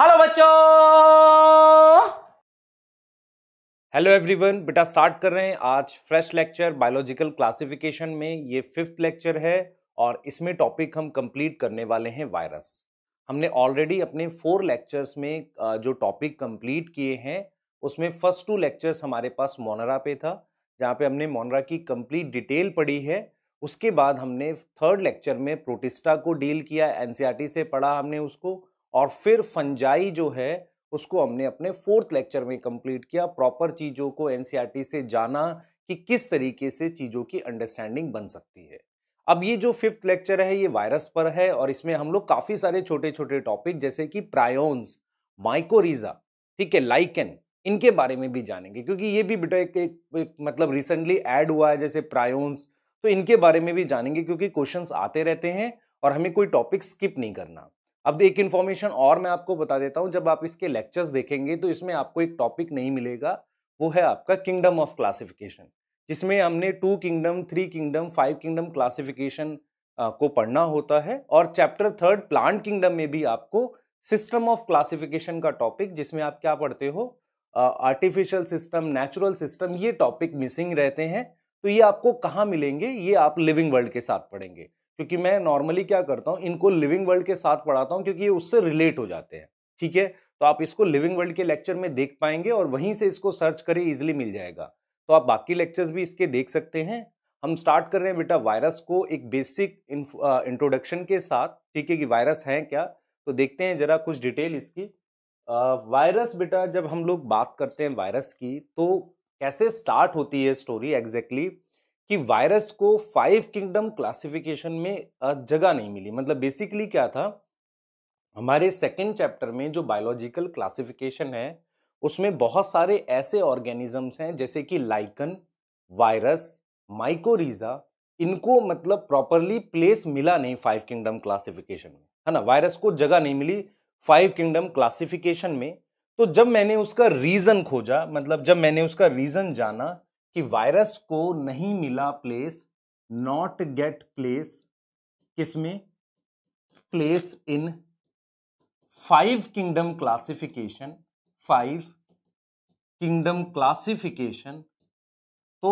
Hello बच्चों hello everyone बेटा start कर रहे हैं आज फ्रेश लेक्चर बायोलॉजिकल क्लासिफिकेशन में ये फिफ्थ लेक्चर है और इसमें टॉपिक हम कंप्लीट करने वाले हैं वायरस हमने ऑलरेडी अपने फोर लेक्चर्स में जो टॉपिक कंप्लीट किए हैं उसमें फर्स्ट टू लेक्चर्स हमारे पास मोनरा पे था जहाँ पे हमने मोनरा की कंप्लीट डिटेल पढ़ी है उसके बाद हमने थर्ड लेक्चर में प्रोटिस्टा को डील किया एनसीईआरटी e से पढ़ा हमने उसको और फिर फंजाई जो है उसको हमने अपने फोर्थ लेक्चर में कंप्लीट किया प्रॉपर चीज़ों को एन e से जाना कि किस तरीके से चीज़ों की अंडरस्टैंडिंग बन सकती है अब ये जो फिफ्थ लेक्चर है ये वायरस पर है और इसमें हम लोग काफ़ी सारे छोटे छोटे टॉपिक जैसे कि प्रायोन्स माइकोरीजा ठीक है लाइकन इनके बारे में भी जानेंगे क्योंकि ये भी बेटा एक, एक, एक मतलब रिसेंटली ऐड हुआ है जैसे प्रायोन्स तो इनके बारे में भी जानेंगे क्योंकि क्वेश्चंस आते रहते हैं और हमें कोई टॉपिक स्किप नहीं करना अब एक इन्फॉर्मेशन और मैं आपको बता देता हूँ जब आप इसके लेक्चर्स देखेंगे तो इसमें आपको एक टॉपिक नहीं मिलेगा वो है आपका किंगडम ऑफ क्लासिफिकेशन जिसमें हमने two kingdom three kingdom five kingdom classification को पढ़ना होता है और चैप्टर थर्ड प्लांट किंगडम में भी आपको सिस्टम ऑफ क्लासिफिकेशन का टॉपिक जिसमें आप क्या पढ़ते हो आर्टिफिशियल सिस्टम नेचुरल सिस्टम ये टॉपिक मिसिंग रहते हैं तो ये आपको कहाँ मिलेंगे ये आप लिविंग वर्ल्ड के साथ पढ़ेंगे क्योंकि मैं नॉर्मली क्या करता हूँ इनको लिविंग वर्ल्ड के साथ पढ़ाता हूँ क्योंकि ये उससे रिलेट हो जाते हैं ठीक है तो आप इसको लिविंग वर्ल्ड के लेक्चर में देख पाएंगे और वहीं से इसको सर्च करें इजिली मिल जाएगा तो आप बाकी लेक्चर्स भी इसके देख सकते हैं हम स्टार्ट कर रहे हैं बेटा वायरस को एक बेसिक इंट्रोडक्शन के साथ ठीक है कि वायरस है क्या तो देखते हैं जरा कुछ डिटेल इसकी वायरस बेटा जब हम लोग बात करते हैं वायरस की तो कैसे स्टार्ट होती है स्टोरी एग्जैक्टली exactly? कि वायरस को फाइव किंगडम क्लासिफिकेशन में जगह नहीं मिली मतलब बेसिकली क्या था हमारे सेकेंड चैप्टर में जो बायोलॉजिकल क्लासिफिकेशन है उसमें बहुत सारे ऐसे ऑर्गेनिजम्स हैं जैसे कि लाइकन वायरस माइकोरीजा इनको मतलब प्रॉपरली प्लेस मिला नहीं फाइव किंगडम क्लासिफिकेशन में है ना वायरस को जगह नहीं मिली फाइव किंगडम क्लासिफिकेशन में तो जब मैंने उसका रीज़न खोजा मतलब जब मैंने उसका रीज़न जाना कि वायरस को नहीं मिला प्लेस नॉट गेट प्लेस किसमें place in five kingdom classification five kingdom classification तो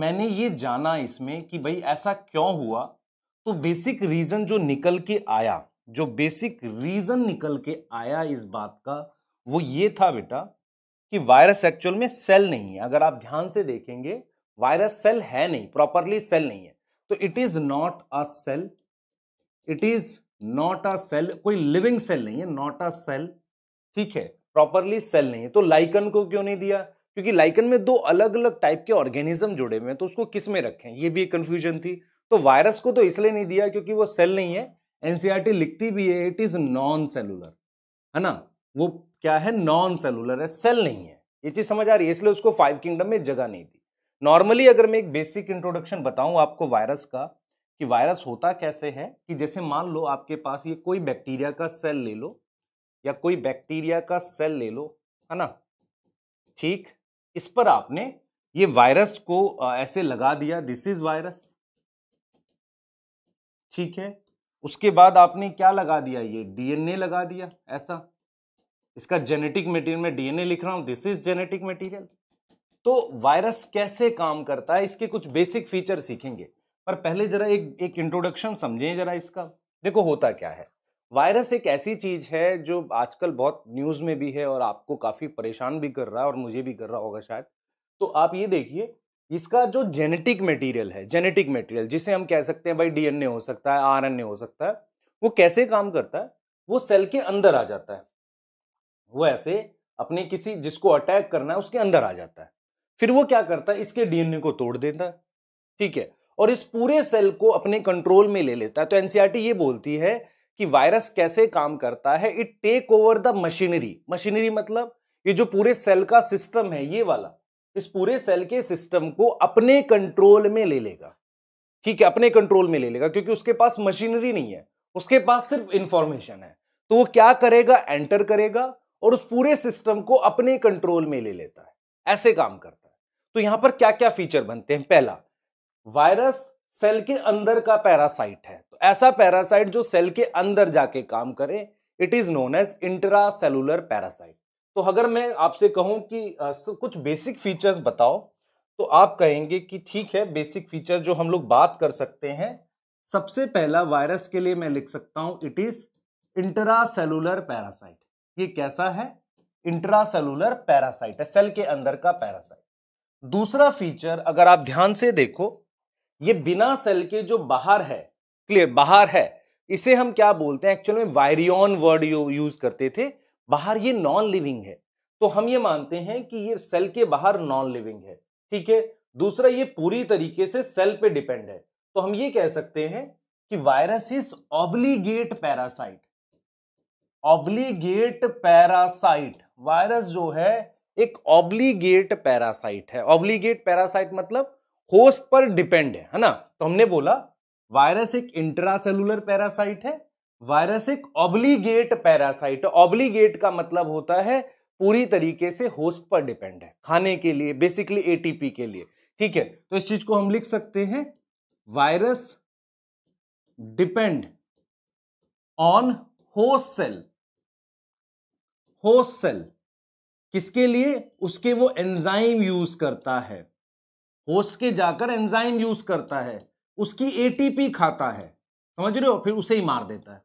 मैंने ये जाना इसमें कि भाई ऐसा क्यों हुआ तो बेसिक रीज़न जो निकल के आया जो बेसिक रीज़न निकल के आया इस बात का वो ये था बेटा कि वायरस एक्चुअल में सेल नहीं है अगर आप ध्यान से देखेंगे वायरस सेल है नहीं प्रॉपरली सेल नहीं है तो it is not a cell it is not a cell कोई लिविंग सेल नहीं है नॉट अ सेल ठीक है प्रॉपरली सेल नहीं है तो लाइकन को क्यों नहीं दिया क्योंकि लाइकन में दो अलग अलग टाइप के ऑर्गेनिज्म जुड़े हुए हैं तो उसको किस में रखें ये भी एक कंफ्यूजन थी तो वायरस को तो इसलिए नहीं दिया क्योंकि वो सेल नहीं है एनसीआरटी e लिखती भी है इट इज नॉन सेलुलर है ना वो क्या है नॉन सेलुलर है सेल नहीं है ये चीज समझ आ रही है इसलिए उसको फाइव किंगडम में जगह नहीं थी नॉर्मली अगर मैं एक बेसिक इंट्रोडक्शन बताऊं आपको वायरस का कि वायरस होता कैसे है कि जैसे मान लो आपके पास ये कोई बैक्टीरिया का सेल ले लो या कोई बैक्टीरिया का सेल ले लो है ना ठीक इस पर आपने ये वायरस को ऐसे लगा दिया दिस इज वायरस ठीक है उसके बाद आपने क्या लगा दिया ये डीएनए लगा दिया ऐसा इसका जेनेटिक मटेरियल में डीएनए लिख रहा हूं दिस इज जेनेटिक मटेरियल तो वायरस कैसे काम करता है इसके कुछ बेसिक फीचर सीखेंगे पर पहले जरा एक एक इंट्रोडक्शन समझें जरा इसका देखो होता क्या है वायरस एक ऐसी चीज है जो आजकल बहुत न्यूज में भी है और आपको काफी परेशान भी कर रहा है और मुझे भी कर रहा होगा शायद तो आप ये देखिए इसका जो जेनेटिक मटेरियल है जेनेटिक मटेरियल जिसे हम कह सकते हैं भाई डीएनए हो सकता है आरएनए हो सकता है वो कैसे काम करता है वो सेल के अंदर आ जाता है वो ऐसे अपने किसी जिसको अटैक करना है उसके अंदर आ जाता है फिर वो क्या करता है इसके डीएनए को तोड़ देता है ठीक है और इस पूरे सेल को अपने कंट्रोल में ले लेता है तो एनसीआरटी e ये बोलती है कि वायरस कैसे काम करता है it take over the machinery machinery मतलब ये जो पूरे सेल का सिस्टम है ये वाला इस पूरे सेल के सिस्टम को अपने कंट्रोल में ले लेगा ठीक है अपने कंट्रोल में ले लेगा क्योंकि उसके पास मशीनरी नहीं है उसके पास सिर्फ इंफॉर्मेशन है तो वो क्या करेगा एंटर करेगा और उस पूरे सिस्टम को अपने कंट्रोल में ले लेता है ऐसे काम करता है तो यहां पर क्या क्या फीचर बनते हैं पहला वायरस सेल के अंदर का पैरासाइट है तो ऐसा पैरासाइट जो सेल के अंदर जाके काम करे it is known as intracellular parasite तो अगर मैं आपसे कहूं कि आ, कुछ बेसिक फीचर्स बताओ तो आप कहेंगे कि ठीक है बेसिक फीचर जो हम लोग बात कर सकते हैं सबसे पहला वायरस के लिए मैं लिख सकता हूं it is intracellular parasite ये कैसा है इंट्रासेलुलर पैरासाइट है सेल के अंदर का पैरासाइट दूसरा फीचर अगर आप ध्यान से देखो ये बिना सेल के जो बाहर है क्लियर बाहर है इसे हम क्या बोलते हैं एक्चुअल में वायरियन वर्ड यूज करते थे बाहर ये नॉन लिविंग है तो हम ये मानते हैं कि ये सेल के बाहर नॉन लिविंग है ठीक है दूसरा ये पूरी तरीके से सेल पे डिपेंड है तो हम ये कह सकते हैं कि virus is obligate parasite obligate parasite virus जो है एक ऑब्लीगेट पैरासाइट है ऑब्लीगेट पैरासाइट मतलब होस्ट पर डिपेंड है है ना तो हमने बोला वायरस एक इंट्रासेलुलर पैरासाइट है वायरस एक ऑब्लीगेट पैरासाइट ऑब्लीगेट का मतलब होता है पूरी तरीके से होस्ट पर डिपेंड है खाने के लिए बेसिकली एटीपी के लिए ठीक है तो इस चीज को हम लिख सकते हैं virus depend on host cell host cell किसके लिए उसके वो एंजाइम यूज करता है होस्ट के जाकर एंजाइम यूज करता है उसकी एटीपी खाता है समझ रहे हो फिर उसे ही मार देता है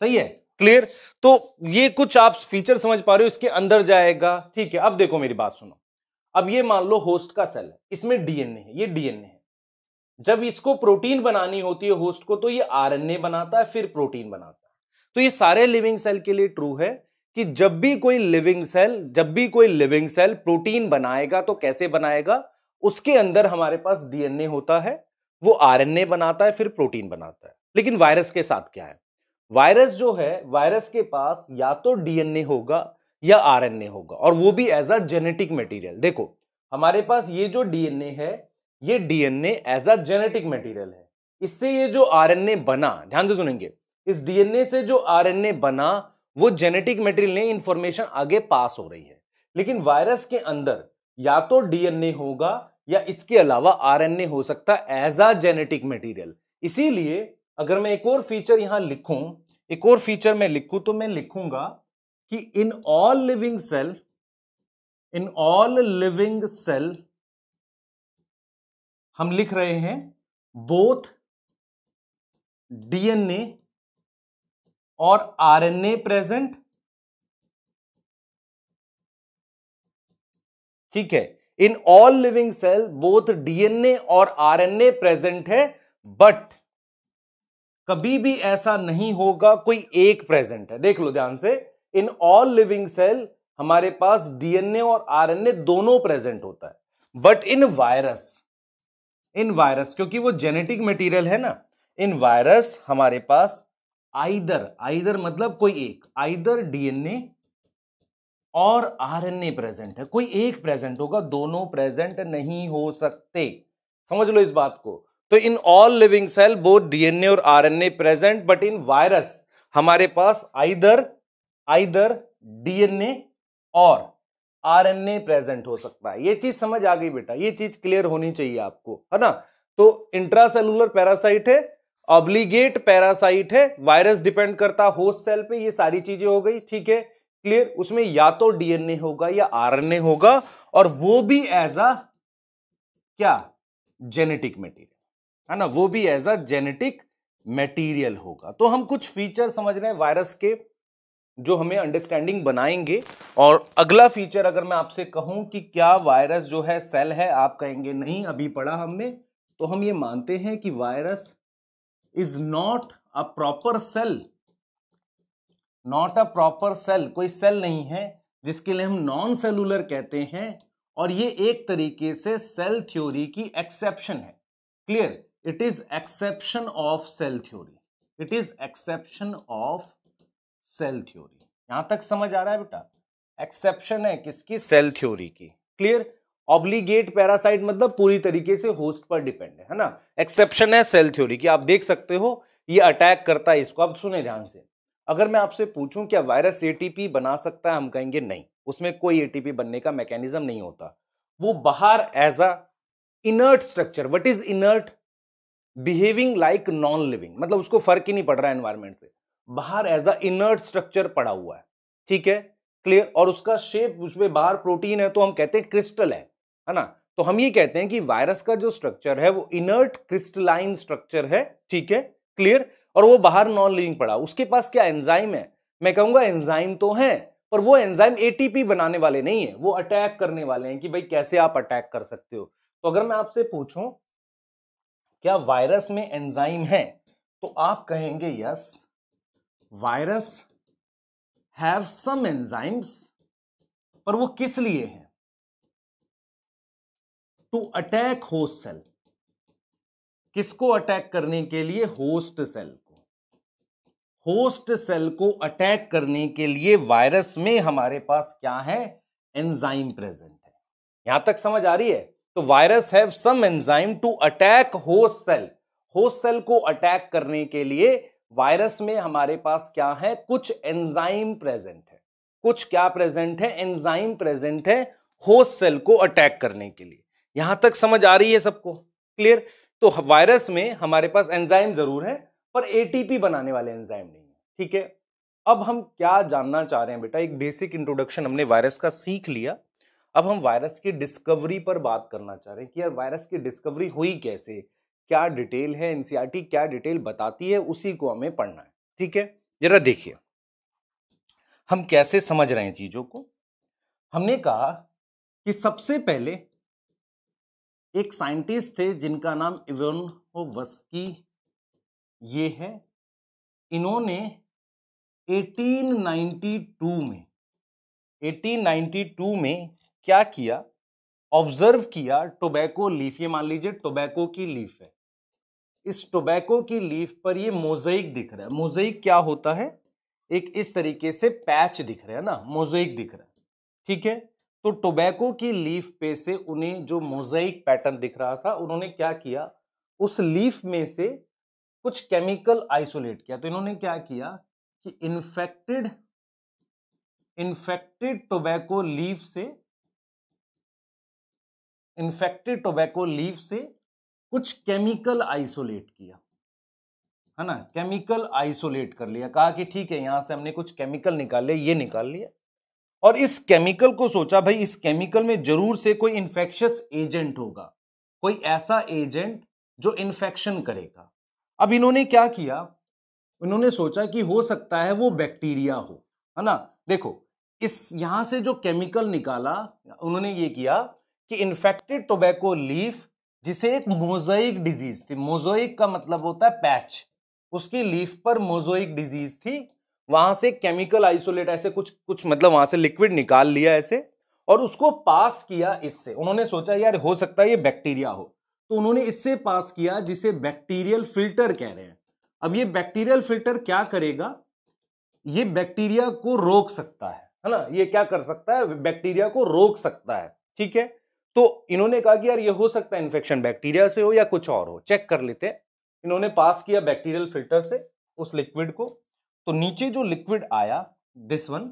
सही है क्लियर तो ये कुछ आप फीचर समझ पा रहे हो इसके अंदर जाएगा ठीक है अब देखो मेरी बात सुनो अब ये मान लो होस्ट का सेल है इसमें डीएनए है ये डीएनए है जब इसको प्रोटीन बनानी होती है होस्ट को तो ये आरएनए बनाता है फिर प्रोटीन बनाता है तो ये सारे लिविंग सेल के लिए ट्रू है कि जब भी कोई लिविंग सेल जब भी कोई लिविंग सेल प्रोटीन बनाएगा तो कैसे बनाएगा उसके अंदर हमारे पास डीएनए होता है वो आरएनए बनाता है फिर प्रोटीन बनाता है लेकिन वायरस के साथ क्या है वायरस जो है वायरस के पास या तो डीएनए होगा या आरएनए होगा और वो भी एज अ जेनेटिक मटेरियल देखो हमारे पास ये जो डीएनए है ये DNA as a genetic material है इससे ये जो आरएनए बना ध्यान से सुनेंगे इस डीएनए से जो आरएनए बना वो जेनेटिक मटेरियल नहीं इंफॉर्मेशन आगे पास हो रही है लेकिन वायरस के अंदर या तो डीएनए होगा या इसके अलावा आरएनए हो सकता है एज आ जेनेटिक मटेरियल इसीलिए अगर मैं एक और फीचर यहां लिखूं एक और फीचर मैं लिखूं तो मैं लिखूंगा कि in all living cell in all living cell हम लिख रहे हैं बोथ डीएनए और आरएनए प्रेजेंट ठीक है in all living cell both DNA और आरएनए प्रेजेंट है बट कभी भी ऐसा नहीं होगा कोई एक प्रेजेंट है देख लो ध्यान से इन ऑल लिविंग सेल हमारे पास डीएनए और आरएनए दोनों प्रेजेंट होता है but in virus in virus क्योंकि वो जेनेटिक मटेरियल है ना इन वायरस हमारे पास आइदर आइदर मतलब कोई एक आइदर डीएनए और आरएनए प्रेजेंट है कोई एक प्रेजेंट होगा दोनों प्रेजेंट नहीं हो सकते समझ लो इस बात को तो in all living cell both DNA और RNA present but in virus हमारे पास आइदर आइदर डीएनए और आरएनए प्रेजेंट हो सकता है ये चीज समझ आ गई बेटा ये चीज क्लियर होनी चाहिए आपको है ना तो इंट्रासेलुलर पैरासाइट है ऑब्लीगेट पैरासाइट है वायरस डिपेंड करता होस्ट सेल पे ये सारी चीजें हो गई ठीक है क्लियर उसमें या तो डीएनए होगा या आरएनए होगा और वो भी एज अ क्या जेनेटिक मटेरियल है ना वो भी एज अ जेनेटिक मटेरियल होगा तो हम कुछ फीचर समझ रहे हैं वायरस के जो हमें अंडरस्टैंडिंग बनाएंगे और अगला फीचर अगर मैं आपसे कहूं कि क्या वायरस जो है सेल है आप कहेंगे नहीं अभी पढ़ा हमने तो हम ये मानते हैं कि virus is not a proper cell not a proper cell कोई सेल नहीं है जिसके लिए हम नॉन सेलुलर कहते हैं और ये एक तरीके से सेल थ्योरी की एक्सेप्शन है clear it is exception of cell theory it is exception of cell theory यहां तक समझ आ रहा है बेटा एक्सेप्शन है किसकी सेल थ्योरी की क्लियर ऑब्लीगेट पैरासाइट मतलब पूरी तरीके से होस्ट पर डिपेंड है ना एक्सेप्शन है सेल थ्योरी की आप देख सकते हो ये अटैक करता है इसको आप सुने ध्यान से अगर मैं आपसे पूछूं क्या वायरस एटीपी बना सकता है हम कहेंगे नहीं उसमें कोई एटीपी बनने का मैकेनिज्म नहीं होता वो बाहर as a inert structure what is inert behaving like non living मतलब उसको फर्क ही नहीं पड़ रहा है एनवायरमेंट से बाहर एज अ इनर्ट स्ट्रक्चर पड़ा हुआ है ठीक है क्लियर और उसका शेप उसमें बाहर प्रोटीन है तो हम कहते हैं क्रिस्टल है है ना तो हम ये कहते हैं कि वायरस का जो स्ट्रक्चर है वो इनर्ट क्रिस्टलाइन स्ट्रक्चर है ठीक है क्लियर और वो बाहर नॉन लिविंग पड़ा उसके पास क्या एंजाइम है मैं कहूंगा एंजाइम तो है पर वो एंजाइम एटीपी बनाने वाले नहीं है वो अटैक करने वाले हैं कि भाई कैसे आप अटैक कर सकते हो तो अगर मैं आपसे पूछूं क्या वायरस में एंजाइम है तो आप कहेंगे yes virus have some enzymes पर वो किस लिए है टू अटैक होस्ट सेल किसको अटैक करने के लिए होस्ट सेल को होस्ट सेल को अटैक करने के लिए वायरस में हमारे पास क्या है एंजाइम प्रेजेंट है यहां तक समझ आ रही है तो virus have some enzyme to attack host cell host cell को अटैक करने के लिए वायरस में हमारे पास क्या है कुछ एंजाइम प्रेजेंट है कुछ क्या प्रेजेंट है एंजाइम प्रेजेंट है होस्ट सेल को अटैक करने के लिए यहां तक समझ आ रही है सबको क्लियर तो वायरस में हमारे पास एंजाइम जरूर है पर एटीपी बनाने वाले एंजाइम नहीं है ठीक है अब हम क्या जानना चाह रहे हैं बेटा एक बेसिक इंट्रोडक्शन हमने वायरस का सीख लिया अब हम वायरस की डिस्कवरी पर बात करना चाह रहे हैं कि यार वायरस की डिस्कवरी हुई कैसे क्या डिटेल है एनसीआरटी e क्या डिटेल बताती है उसी को हमें पढ़ना है ठीक है जरा देखिए हम कैसे समझ रहे हैं चीजों को हमने कहा कि सबसे पहले एक साइंटिस्ट थे जिनका नाम इवन वस्की ये है इन्होंने 1892 में 1892 में क्या किया ऑब्जर्व किया टोबैको लीफ ये मान लीजिए टोबैको की लीफ है इस टोबैको की लीफ पर ये मोजाइक दिख रहा है मोजाइक क्या होता है एक इस तरीके से पैच दिख रहा है ना मोजाइक दिख रहा है ठीक है तो टोबैको की लीफ पे से उन्हें जो मोजाइक पैटर्न दिख रहा था उन्होंने क्या किया उस लीफ में से कुछ केमिकल आइसोलेट किया तो इन्होंने क्या किया कि इन्फेक्टेड इन्फेक्टेड टोबैको लीफ से इन्फेक्टेड टोबैको लीफ से कुछ केमिकल आइसोलेट किया है ना केमिकल आइसोलेट कर लिया कहा कि ठीक है यहां से हमने कुछ केमिकल निकाले ये निकाल लिया और इस केमिकल को सोचा भाई इस केमिकल में जरूर से कोई इन्फेक्शियस एजेंट होगा कोई ऐसा एजेंट जो इन्फेक्शन करेगा अब इन्होंने क्या किया इन्होंने सोचा कि हो सकता है वो बैक्टीरिया हो है ना देखो इस यहां से जो केमिकल निकाला उन्होंने ये किया कि इन्फेक्टेड टोबैको लीफ जिसे एक मोजोइक डिजीज थी मोजोइक का मतलब होता है पैच उसकी लीफ पर मोजोइक डिजीज थी वहां से केमिकल आइसोलेट ऐसे कुछ कुछ मतलब वहां से लिक्विड निकाल लिया ऐसे और उसको पास किया इससे उन्होंने सोचा यार हो सकता है ये बैक्टीरिया हो तो उन्होंने इससे पास किया जिसे बैक्टीरियल फिल्टर कह रहे हैं अब ये बैक्टीरियल फिल्टर क्या करेगा ये बैक्टीरिया को रोक सकता है है ना ये क्या कर सकता है बैक्टीरिया को रोक सकता है ठीक है तो इन्होंने कहा कि यार ये हो सकता है इन्फेक्शन बैक्टीरिया से हो या कुछ और हो चेक कर लेते हैं इन्होंने पास किया बैक्टीरियल फिल्टर से उस लिक्विड को तो नीचे जो लिक्विड आया दिस वन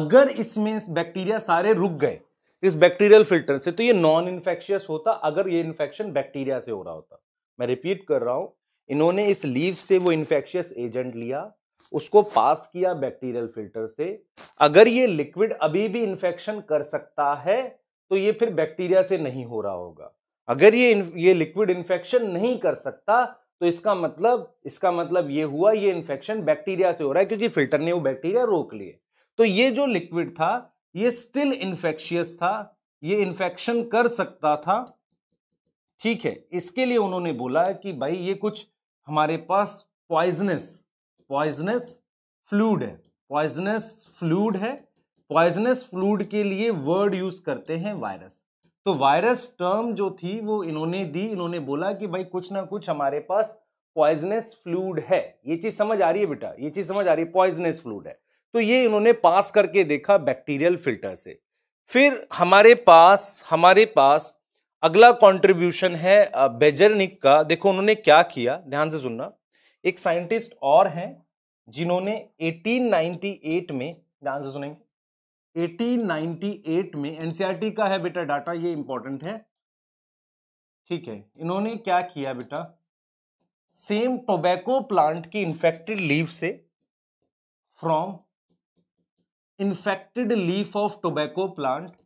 अगर इसमें इस बैक्टीरिया सारे रुक गए इस बैक्टीरियल फिल्टर से तो ये नॉन इन्फेक्शियस होता अगर ये इन्फेक्शन बैक्टीरिया से हो रहा होता मैं रिपीट कर रहा हूं इन्होंने इस लीव से वो इन्फेक्शियस एजेंट लिया उसको पास किया बैक्टीरियल फिल्टर से अगर ये लिक्विड अभी भी इन्फेक्शन कर सकता है तो ये फिर बैक्टीरिया से नहीं हो रहा होगा अगर ये ये लिक्विड इन्फेक्शन नहीं कर सकता तो इसका मतलब इसका मतलब ये हुआ ये इन्फेक्शन बैक्टीरिया से हो रहा है क्योंकि फिल्टर ने वो बैक्टीरिया रोक लिए तो ये जो लिक्विड था ये स्टिल इन्फेक्शियस था ये इन्फेक्शन कर सकता था ठीक है इसके लिए उन्होंने बोला कि भाई ये कुछ हमारे पास पॉइजनस पॉइजनस फ्लूड है पॉइजनस फ्लूड है पॉइजनस फ्लूड के लिए वर्ड यूज करते हैं वायरस तो वायरस टर्म जो थी वो इन्होंने दी इन्होंने बोला कि भाई कुछ ना कुछ हमारे पास पॉइजनस फ्लूड है ये चीज समझ आ रही है बेटा ये चीज समझ आ रही है पॉइजनस फ्लूड है तो ये इन्होंने पास करके देखा बैक्टीरियल फिल्टर से फिर हमारे पास हमारे पास अगला कंट्रीब्यूशन है बेजरनिक का देखो उन्होंने क्या किया ध्यान से सुनना एक साइंटिस्ट और हैं जिन्होंने 1898 में ध्यान से सुनेंगे 1898 में एनसीईआरटी का है बेटा डाटा ये इंपॉर्टेंट है ठीक है इन्होंने क्या किया बेटा सेम टोबैको प्लांट की इंफेक्टेड लीव से from infected leaf of tobacco plant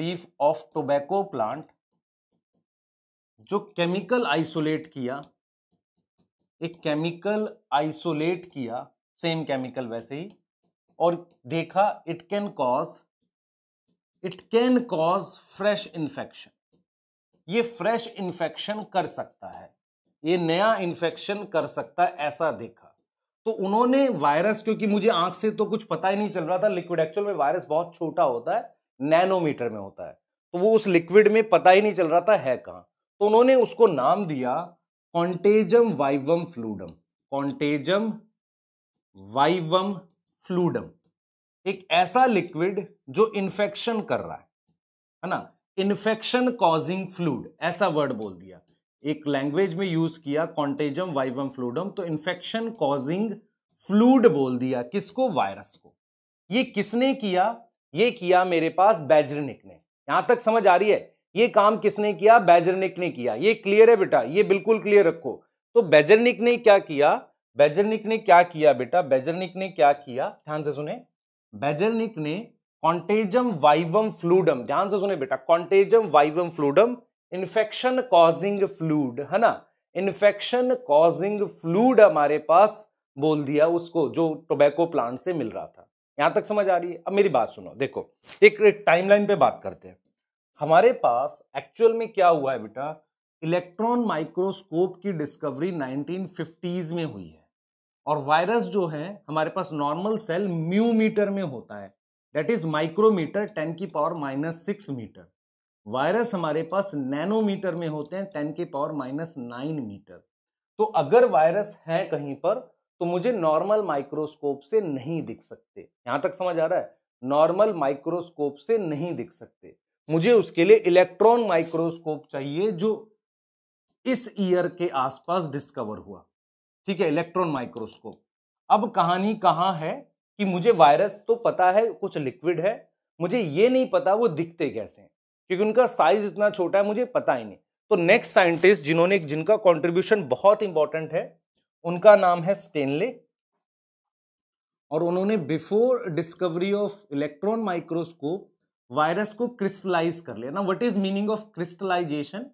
leaf of tobacco plant जो केमिकल आइसोलेट किया एक केमिकल आइसोलेट किया सेम केमिकल वैसे ही और देखा it can cause it can cause fresh infection ये फ्रेश इन्फेक्शन कर सकता है ये नया इन्फेक्शन कर सकता है ऐसा देखा तो उन्होंने वायरस क्योंकि मुझे आंख से तो कुछ पता ही नहीं चल रहा था लिक्विड एक्चुअल में वायरस बहुत छोटा होता है नैनोमीटर में होता है तो वो उस लिक्विड में पता ही नहीं चल रहा था है कहाँ तो उन्होंने उसको नाम दिया contagium vivum fluidum contagium vivum fluidum एक ऐसा लिक्विड जो इन्फेक्शन कर रहा है है ना इन्फेक्शन कॉजिंग फ्लूड ऐसा वर्ड बोल दिया एक लैंग्वेज में यूज किया कॉन्टेजम वाइवम फ्लूडम तो इन्फेक्शन कॉजिंग फ्लूड बोल दिया किसको वायरस को ये किसने किया ये किया मेरे पास बैजरनिक ने यहां तक समझ आ रही है ये काम किसने किया बैजरनिक ने किया ये क्लियर है बेटा ये बिल्कुल क्लियर रखो तो बैजरनिक ने क्या किया बेजरनिक ने क्या किया बेटा बेजरनिक ने क्या किया ध्यान से सुने बेजरनिक ने कॉन्टेजम वाइवम फ्लूडम ध्यान से सुने बेटा contagium vivum fluidum infection causing fluid है ना इन्फेक्शन कॉजिंग फ्लूड हमारे पास बोल दिया उसको जो टोबैको प्लांट से मिल रहा था यहां तक समझ आ रही है अब मेरी बात सुनो देखो एक, एक टाइमलाइन पे बात करते हैं हमारे पास एक्चुअल में क्या हुआ है बेटा इलेक्ट्रॉन माइक्रोस्कोप की डिस्कवरी 1950s में हुई है और वायरस जो है हमारे पास नॉर्मल सेल म्यू मीटर में होता है दैट इज माइक्रोमीटर टेन की power minus six metre virus हमारे पास नैनोमीटर में होते हैं टेन की पावर माइनस नाइन मीटर तो अगर वायरस है कहीं पर तो मुझे नॉर्मल माइक्रोस्कोप से नहीं दिख सकते यहां तक समझ आ रहा है नॉर्मल माइक्रोस्कोप से नहीं दिख सकते मुझे उसके लिए इलेक्ट्रॉन माइक्रोस्कोप चाहिए जो इस ईयर के आसपास डिस्कवर हुआ ठीक है इलेक्ट्रॉन माइक्रोस्कोप अब कहानी कहाँ है कि मुझे वायरस तो पता है कुछ लिक्विड है मुझे ये नहीं पता वो दिखते कैसे हैं क्योंकि उनका साइज इतना छोटा है मुझे पता ही नहीं तो नेक्स्ट साइंटिस्ट जिन्होंने जिनका कंट्रीब्यूशन बहुत इंपॉर्टेंट है उनका नाम है स्टेनले और उन्होंने before discovery of electron microscope virus को क्रिस्टलाइज कर लिया ना what is meaning of crystallisation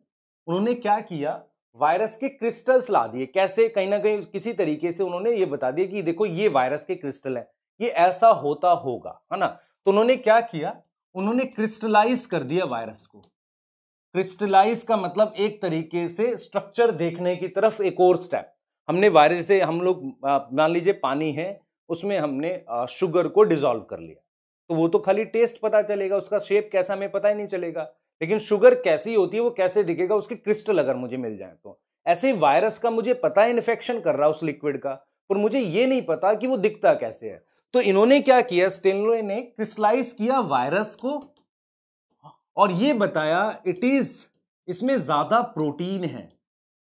उन्होंने क्या किया वायरस के क्रिस्टल्स ला दिए कैसे कहीं ना कहीं किसी तरीके से उन्होंने ये बता दिया कि देखो ये वायरस के क्रिस्टल है ये ऐसा होता होगा है ना तो उन्होंने क्या किया उन्होंने क्रिस्टलाइज कर दिया वायरस को क्रिस्टलाइज का मतलब एक तरीके से स्ट्रक्चर देखने की तरफ एक और स्टेप हमने वायरस से हम लोग मान लीजिए पानी है उसमें हमने शुगर को डिजोल्व कर लिया तो वो तो खाली टेस्ट पता चलेगा उसका शेप कैसा हमें पता ही नहीं चलेगा लेकिन शुगर कैसी होती है वो कैसे दिखेगा उसके क्रिस्टल अगर मुझे मिल जाए तो ऐसे ही वायरस का मुझे पता है इन्फेक्शन कर रहा है उस लिक्विड का पर मुझे ये नहीं पता कि वो दिखता कैसे है तो इन्होंने क्या किया स्टेनलोए ने क्रिस्टलाइज किया वायरस को और ये बताया इट इज इसमें ज्यादा प्रोटीन है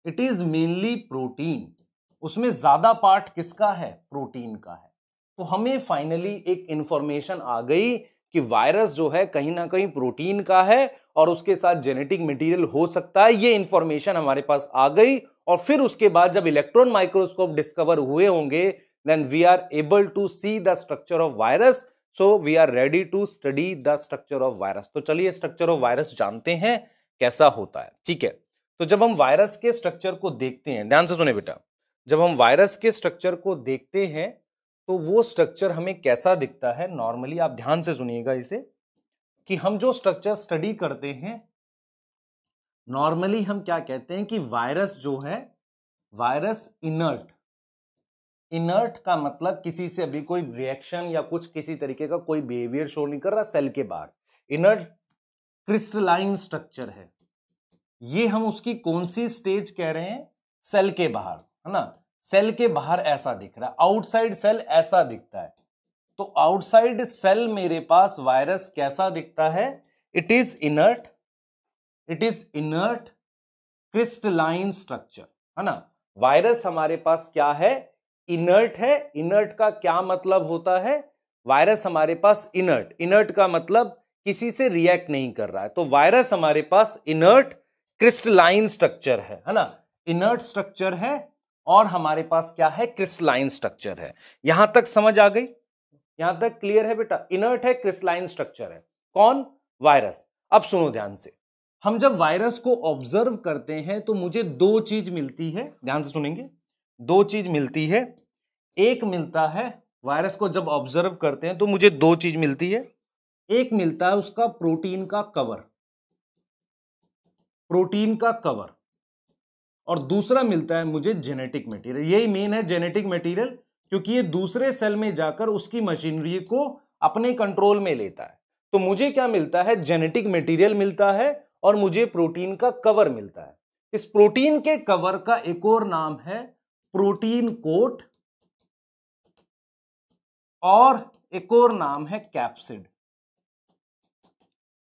इट इज मेनली प्रोटीन उसमें ज्यादा पार्ट किसका है प्रोटीन का है तो हमें फाइनली एक इंफॉर्मेशन आ गई कि वायरस जो है कहीं ना कहीं प्रोटीन का है और उसके साथ जेनेटिक मटेरियल हो सकता है ये इंफॉर्मेशन हमारे पास आ गई और फिर उसके बाद जब इलेक्ट्रॉन माइक्रोस्कोप डिस्कवर हुए होंगे then we are able to see the structure of virus so we are ready to study the structure of virus तो चलिए स्ट्रक्चर ऑफ वायरस जानते हैं कैसा होता है ठीक है तो जब हम वायरस के स्ट्रक्चर को देखते हैं ध्यान से सुने बेटा जब हम वायरस के स्ट्रक्चर को देखते हैं तो वो स्ट्रक्चर हमें कैसा दिखता है नॉर्मली आप ध्यान से सुनिएगा इसे कि हम जो स्ट्रक्चर स्टडी करते हैं नॉर्मली हम क्या कहते हैं कि वायरस जो है वायरस इनर्ट इनर्ट का मतलब किसी से अभी कोई रिएक्शन या कुछ किसी तरीके का कोई बिहेवियर शो नहीं कर रहा सेल के बाहर इनर्ट क्रिस्टलाइन स्ट्रक्चर है ये हम उसकी कौन सी स्टेज कह रहे हैं सेल के बाहर है ना सेल के बाहर ऐसा दिख रहा है आउटसाइड सेल ऐसा दिखता है तो आउटसाइड सेल मेरे पास वायरस कैसा दिखता है it is inert it is inert crystalline structure है ना वायरस हमारे पास क्या है इनर्ट है इनर्ट का क्या मतलब होता है वायरस हमारे पास इनर्ट इनर्ट का मतलब किसी से रिएक्ट नहीं कर रहा है तो वायरस हमारे पास इनर्ट क्रिस्टलाइन स्ट्रक्चर है है ना इनर्ट स्ट्रक्चर है और हमारे पास क्या है क्रिस्टलाइन स्ट्रक्चर है यहां तक समझ आ गई यहां तक क्लियर है बेटा इनर्ट है क्रिस्टलाइन स्ट्रक्चर है कौन वायरस अब सुनो ध्यान से हम जब वायरस को ऑब्जर्व करते हैं तो मुझे दो चीज मिलती है ध्यान से सुनेंगे दो चीज मिलती है एक मिलता है वायरस को जब ऑब्जर्व करते हैं तो मुझे दो चीज मिलती है एक मिलता है उसका प्रोटीन का कवर प्रोटीन का कवर और दूसरा मिलता है मुझे जेनेटिक मटेरियल यही मेन है जेनेटिक मटेरियल क्योंकि ये दूसरे सेल में जाकर उसकी मशीनरी को अपने कंट्रोल में लेता है तो मुझे क्या मिलता है जेनेटिक मटेरियल मिलता है और मुझे प्रोटीन का कवर मिलता है इस प्रोटीन के कवर का एक और नाम है प्रोटीन कोट और एक और नाम है कैप्सिड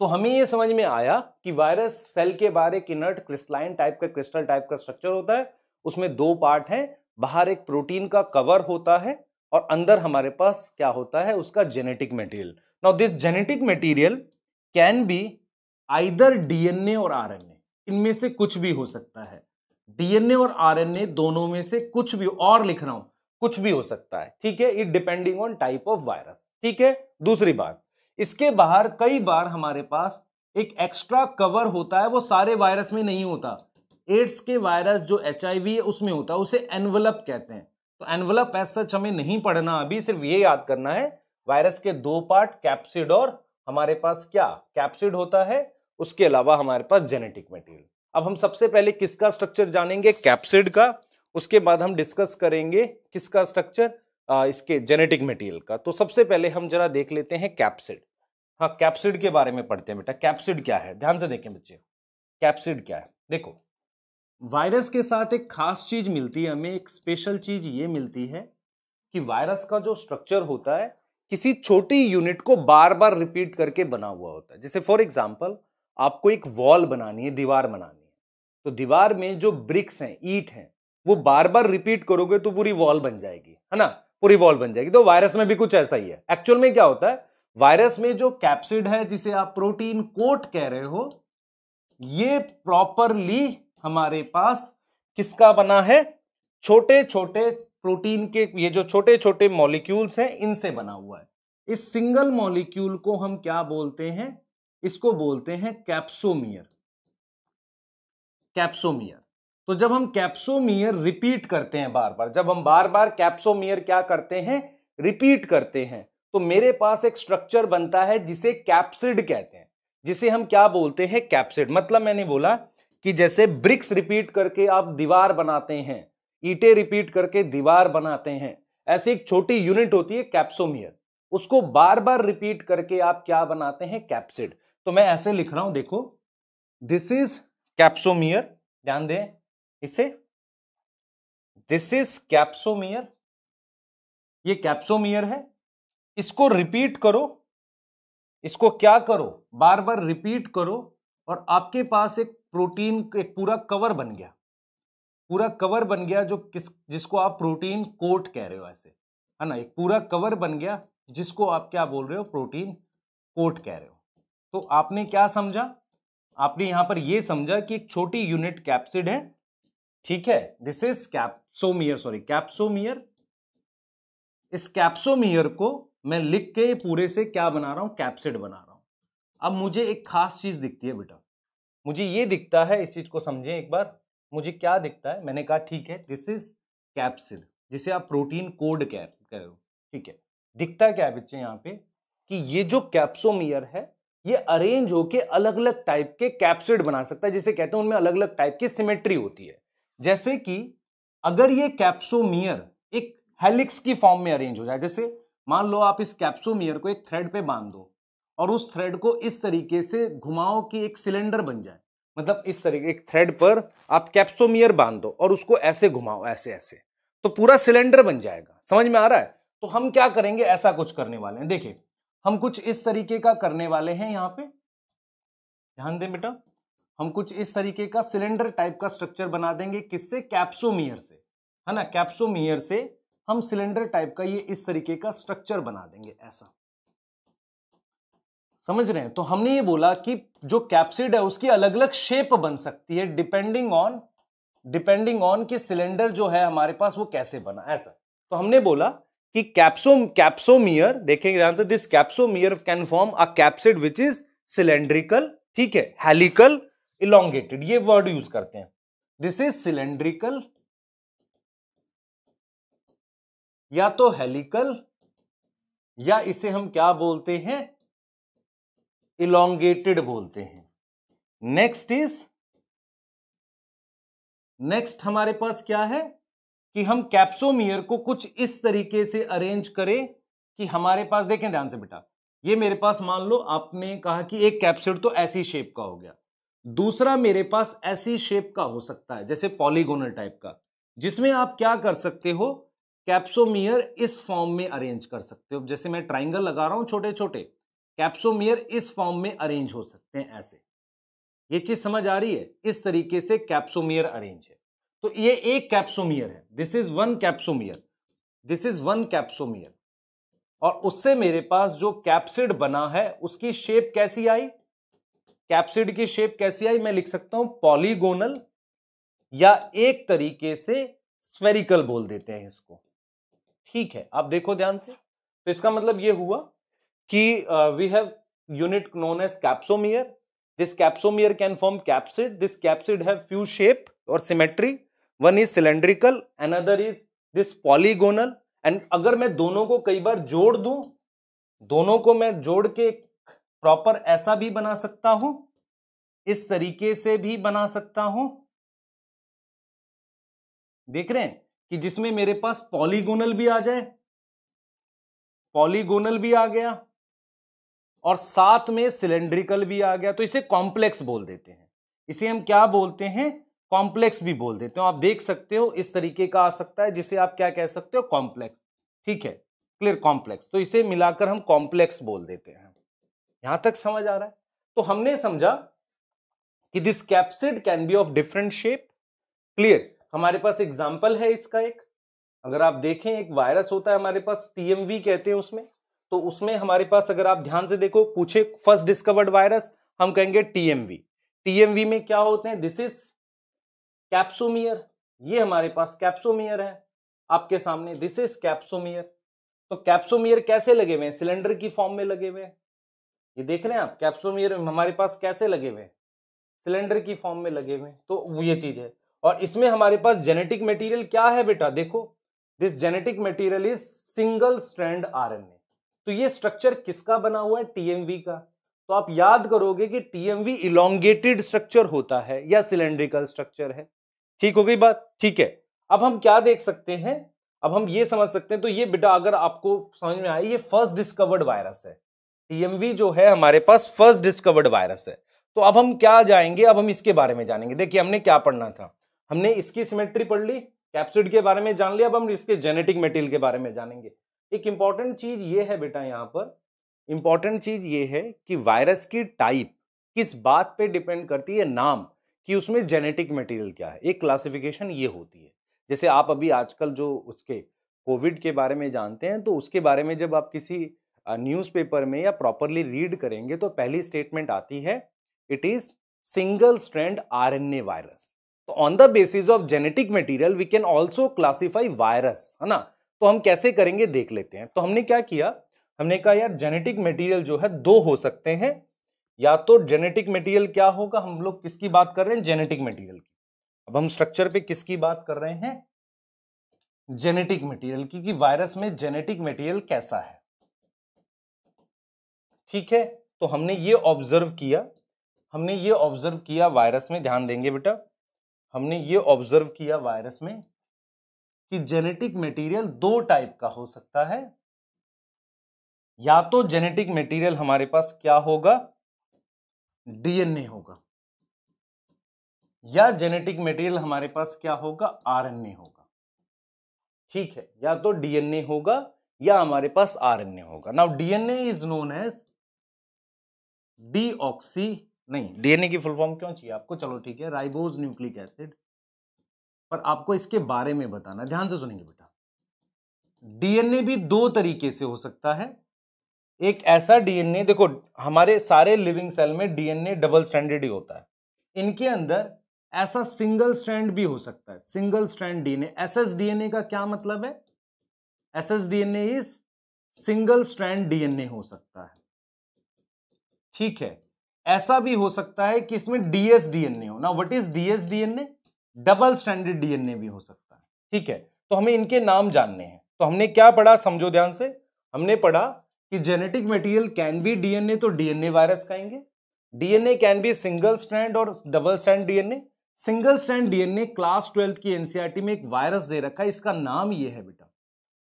तो हमें ये समझ में आया कि वायरस सेल के बाहर एक इनर्ट क्रिस्टलाइन टाइप का क्रिस्टल टाइप का स्ट्रक्चर होता है उसमें दो पार्ट हैं बाहर एक प्रोटीन का कवर होता है और अंदर हमारे पास क्या होता है उसका genetic material now this genetic material can be either DNA और आरएनए इनमें से कुछ भी हो सकता है डीएनए और आरएनए दोनों में से कुछ भी और लिख रहा हूं कुछ भी हो सकता है ठीक है it depending on type of virus ठीक है दूसरी बात इसके बाहर कई बार हमारे पास एक एक्स्ट्रा कवर होता है वो सारे वायरस में नहीं होता एड्स के वायरस जो एच है उसमें होता है उसे एनवलप कहते हैं तो एनवलप एज सच हमें नहीं पढ़ना अभी सिर्फ ये याद करना है वायरस के दो पार्ट कैप्सिड और हमारे पास क्या कैप्सिड होता है उसके अलावा हमारे पास जेनेटिक मटेरियल अब हम सबसे पहले किसका स्ट्रक्चर जानेंगे कैप्सिड का उसके बाद हम डिस्कस करेंगे किसका स्ट्रक्चर इसके जेनेटिक मटेरियल का तो सबसे पहले हम जरा देख लेते हैं कैप्सिड हाँ कैप्सिड के बारे में पढ़ते हैं बेटा कैप्सिड क्या है ध्यान से देखें बच्चे कैप्सिड क्या है देखो वायरस के साथ एक खास चीज मिलती है हमें एक स्पेशल चीज ये मिलती है कि वायरस का जो स्ट्रक्चर होता है किसी छोटी यूनिट को बार बार रिपीट करके बना हुआ होता है जैसे फॉर एग्जाम्पल आपको एक वॉल बनानी है दीवार बनानी है तो दीवार में जो ब्रिक्स हैं ईट हैं वो बार बार रिपीट करोगे तो पूरी वॉल बन जाएगी है ना पूरी वॉल बन जाएगी तो वायरस में भी कुछ ऐसा ही है एक्चुअल में क्या होता है वायरस में जो कैप्सिड है जिसे आप प्रोटीन कोट कह रहे हो ये प्रॉपरली हमारे पास किसका बना है छोटे छोटे प्रोटीन के ये जो छोटे छोटे मॉलिक्यूल्स हैं इनसे बना हुआ है इस सिंगल मॉलिक्यूल को हम क्या बोलते हैं इसको बोलते हैं कैप्सोमियर कैप्सोमियर तो जब हम कैप्सोमियर रिपीट करते हैं बार बार जब हम बार बार कैप्सोमियर क्या करते हैं रिपीट करते हैं तो मेरे पास एक स्ट्रक्चर बनता है जिसे कैप्सिड कहते हैं जिसे हम क्या बोलते हैं कैप्सिड मतलब मैंने बोला कि जैसे ब्रिक्स रिपीट करके आप दीवार बनाते हैं ईटे रिपीट करके दीवार बनाते हैं ऐसी एक छोटी यूनिट होती है कैप्सोमियर उसको बार बार रिपीट करके आप क्या बनाते हैं कैप्सिड तो मैं ऐसे लिख रहा हूं देखो दिस इज कैप्सोमियर ध्यान दें इसे दिस इज कैप्सोमियर ये कैप्सोमियर है इसको रिपीट करो इसको क्या करो बार बार रिपीट करो और आपके पास एक प्रोटीन एक पूरा कवर बन गया पूरा कवर बन गया जो किस जिसको आप प्रोटीन कोट कह रहे हो ऐसे है ना एक पूरा कवर बन गया जिसको आप क्या बोल रहे हो प्रोटीन कोट कह रहे हो तो आपने क्या समझा आपने यहां पर यह समझा कि एक छोटी यूनिट कैप्सिड है ठीक है this is capsomere sorry capsomere इस कैप्सोमियर को मैं लिख के पूरे से क्या बना रहा हूँ कैप्सिड बना रहा हूँ अब मुझे एक खास चीज़ दिखती है बेटा मुझे ये दिखता है इस चीज़ को समझें एक बार मुझे क्या दिखता है मैंने कहा ठीक है दिस इज कैप्सिड जिसे आप प्रोटीन कोड कह कह रहे हो ठीक है दिखता क्या है बच्चे यहाँ पे कि ये जो कैप्सोमियर है ये अरेंज होके अलग अलग टाइप के कैप्सिड बना सकता है जिसे कहते हैं उनमें अलग अलग टाइप की सिमेट्री होती है जैसे कि अगर ये कैप्सोमियर एक हेलिक्स की फॉर्म में अरेंज हो जाए जैसे मान लो आप इस कैप्सोमियर को एक थ्रेड पे बांध दो और उस थ्रेड को इस तरीके से घुमाओ कि एक सिलेंडर बन जाए मतलब इस तरीके एक थ्रेड पर आप कैप्सोमियर बांध दो और उसको ऐसे घुमाओ ऐसे ऐसे तो पूरा सिलेंडर बन जाएगा समझ में आ रहा है तो हम क्या करेंगे ऐसा कुछ करने वाले हैं देखिए हम कुछ इस तरीके का करने वाले हैं यहाँ पे ध्यान दें बेटा हम कुछ इस तरीके का सिलेंडर टाइप का स्ट्रक्चर बना देंगे किससे कैप्सोमियर से है ना कैप्सोमियर से हम सिलेंडर टाइप का ये इस तरीके का स्ट्रक्चर बना देंगे ऐसा समझ रहे हैं तो हमने ये बोला कि जो कैप्सिड है उसकी अलग अलग शेप बन सकती है डिपेंडिंग ऑन डिपेंडिंग ऑन कि सिलेंडर जो है हमारे पास वो कैसे बना ऐसा तो हमने बोला कि कैप्सो कैप्सोमियर देखेंगे this capsomere can form a capsid which is cylindrical ठीक है हेलिकल इलांगेटेड ये वर्ड यूज करते हैं दिस इज सिलेंड्रिकल या तो हेलिकल या इसे हम क्या बोलते हैं इलोंगेटेड बोलते हैं नेक्स्ट इज नेक्स्ट हमारे पास क्या है कि हम कैप्सोमियर को कुछ इस तरीके से अरेंज करें कि हमारे पास देखें ध्यान से बेटा ये मेरे पास मान लो आपने कहा कि एक कैप्सूल तो ऐसी शेप का हो गया दूसरा मेरे पास ऐसी शेप का हो सकता है जैसे पॉलीगोनल टाइप का जिसमें आप क्या कर सकते हो कैप्सोमियर इस फॉर्म में अरेंज कर सकते हो जैसे मैं ट्राइंगल लगा रहा हूं छोटे छोटे कैप्सोमियर इस फॉर्म में अरेंज हो सकते हैं ऐसे ये चीज समझ आ रही है इस तरीके से कैप्सोमियर अरेंज है तो ये एक कैप्सोमियर है this is one capsomere this is one capsomere और उससे मेरे पास जो कैप्सिड बना है उसकी शेप कैसी आई कैप्सिड की शेप कैसी आई मैं लिख सकता हूं पॉलीगोनल या एक तरीके से स्फेरिकल बोल देते हैं इसको ठीक है आप देखो ध्यान से तो इसका मतलब ये हुआ कि we have unit known as capsomere this capsomere can form capsid this capsid have few shape और symmetry one is cylindrical another is this polygonal and अगर मैं दोनों को कई बार जोड़ दू दोनों को मैं जोड़ के प्रॉपर ऐसा भी बना सकता हूं इस तरीके से भी बना सकता हूं देख रहे हैं कि जिसमें मेरे पास पॉलीगोनल भी आ जाए पॉलीगोनल भी आ गया और साथ में सिलेंड्रिकल भी आ गया तो इसे कॉम्प्लेक्स बोल देते हैं इसे हम क्या बोलते हैं कॉम्प्लेक्स भी बोल देते हो आप देख सकते हो इस तरीके का आ सकता है जिसे आप क्या कह सकते हो कॉम्प्लेक्स ठीक है क्लियर कॉम्प्लेक्स तो इसे मिलाकर हम कॉम्प्लेक्स बोल देते हैं यहां तक समझ आ रहा है तो हमने समझा कि this capsid can be of different shape clear हमारे पास एग्जाम्पल है इसका एक अगर आप देखें एक वायरस होता है हमारे पास टीएमवी कहते हैं उसमें तो उसमें हमारे पास अगर आप ध्यान से देखो पूछे फर्स्ट डिस्कवर्ड वायरस हम कहेंगे टीएमवी टीएमवी में क्या होते हैं दिस इज कैप्सोमियर ये हमारे पास कैप्सोमियर है आपके सामने दिस इज कैप्सोमियर तो कैप्सोमियर कैसे लगे हुए हैं सिलेंडर की फॉर्म में लगे हुए हैं ये देख रहे हैं आप कैप्सोमियर हमारे पास कैसे लगे हुए हैं सिलेंडर की फॉर्म में लगे हुए हैं तो ये चीज है और इसमें हमारे पास जेनेटिक मटेरियल क्या है बेटा देखो this genetic material is single strand RNA तो ये स्ट्रक्चर किसका बना हुआ है टीएमवी का तो आप याद करोगे कि टीएमवी इलांगेटेड स्ट्रक्चर होता है या सिलेंड्रिकल स्ट्रक्चर है ठीक हो गई बात ठीक है अब हम क्या देख सकते हैं अब हम ये समझ सकते हैं तो ये बेटा अगर आपको समझ में आए ये फर्स्ट डिस्कवर्ड वायरस है टीएमवी जो है हमारे पास फर्स्ट डिस्कवर्ड वायरस है तो अब हम क्या जाएंगे अब हम इसके बारे में जानेंगे देखिए हमने क्या पढ़ना था हमने इसकी सिमेट्री पढ़ ली कैप्सिड के बारे में जान लिया अब हम इसके जेनेटिक मेटेरियल के बारे में जानेंगे एक इंपॉर्टेंट चीज ये है बेटा यहाँ पर इंपॉर्टेंट चीज ये है कि वायरस की टाइप किस बात पे डिपेंड करती है नाम कि उसमें जेनेटिक मटेरियल क्या है एक क्लासिफिकेशन ये होती है जैसे आप अभी आजकल जो उसके कोविड के बारे में जानते हैं तो उसके बारे में जब आप किसी न्यूज़पेपर में या प्रॉपरली रीड करेंगे तो पहली स्टेटमेंट आती है it is single strand RNA virus on the basis of genetic material we can also classify virus है ना तो हम कैसे करेंगे देख लेते हैं तो हमने क्या किया हमने कहा यार जेनेटिक मटेरियल जो है दो हो सकते हैं या तो जेनेटिक मटेरियल क्या होगा हम लोग किसकी बात कर रहे हैं जेनेटिक मटेरियल की अब हम स्ट्रक्चर पे किसकी बात कर रहे हैं जेनेटिक मटेरियल की कि वायरस में जेनेटिक मटेरियल कैसा है ठीक है तो हमने ये ऑब्जर्व किया हमने ये ऑब्जर्व किया वायरस में ध्यान देंगे बेटा हमने ये ऑब्जर्व किया वायरस में कि जेनेटिक मटेरियल दो टाइप का हो सकता है या तो जेनेटिक मटेरियल हमारे पास क्या होगा डीएनए होगा या जेनेटिक मटेरियल हमारे पास क्या होगा आरएनए होगा ठीक है या तो डीएनए होगा या हमारे पास आरएनए होगा now DNA is known as oxy नहीं डीएनए की फुल फॉर्म क्यों चाहिए आपको चलो ठीक है राइबोज न्यूक्लिक एसिड पर आपको इसके बारे में बताना ध्यान से सुनेंगे बेटा डीएनए भी दो तरीके से हो सकता है एक ऐसा डीएनए देखो हमारे सारे लिविंग सेल में डीएनए डबल स्टैंडर्ड ही होता है इनके अंदर ऐसा सिंगल स्ट्रैंड भी हो सकता है single strand DNA S DNA का क्या मतलब है S S DNA is single strand DNA हो सकता है ठीक है ऐसा भी हो सकता है कि इसमें डीएसडीएनए हो ना what is dsDNA double standard DNA भी हो सकता है ठीक है तो हमें इनके नाम जानने हैं तो हमने क्या पढ़ा समझो ध्यान से हमने पढ़ा कि genetic material can be DNA तो डीएनए वायरस कहेंगे DNA can be single strand और double strand DNA single strand DNA class twelfth की एनसीईआरटी e में एक वायरस दे रखा है इसका नाम ये है बेटा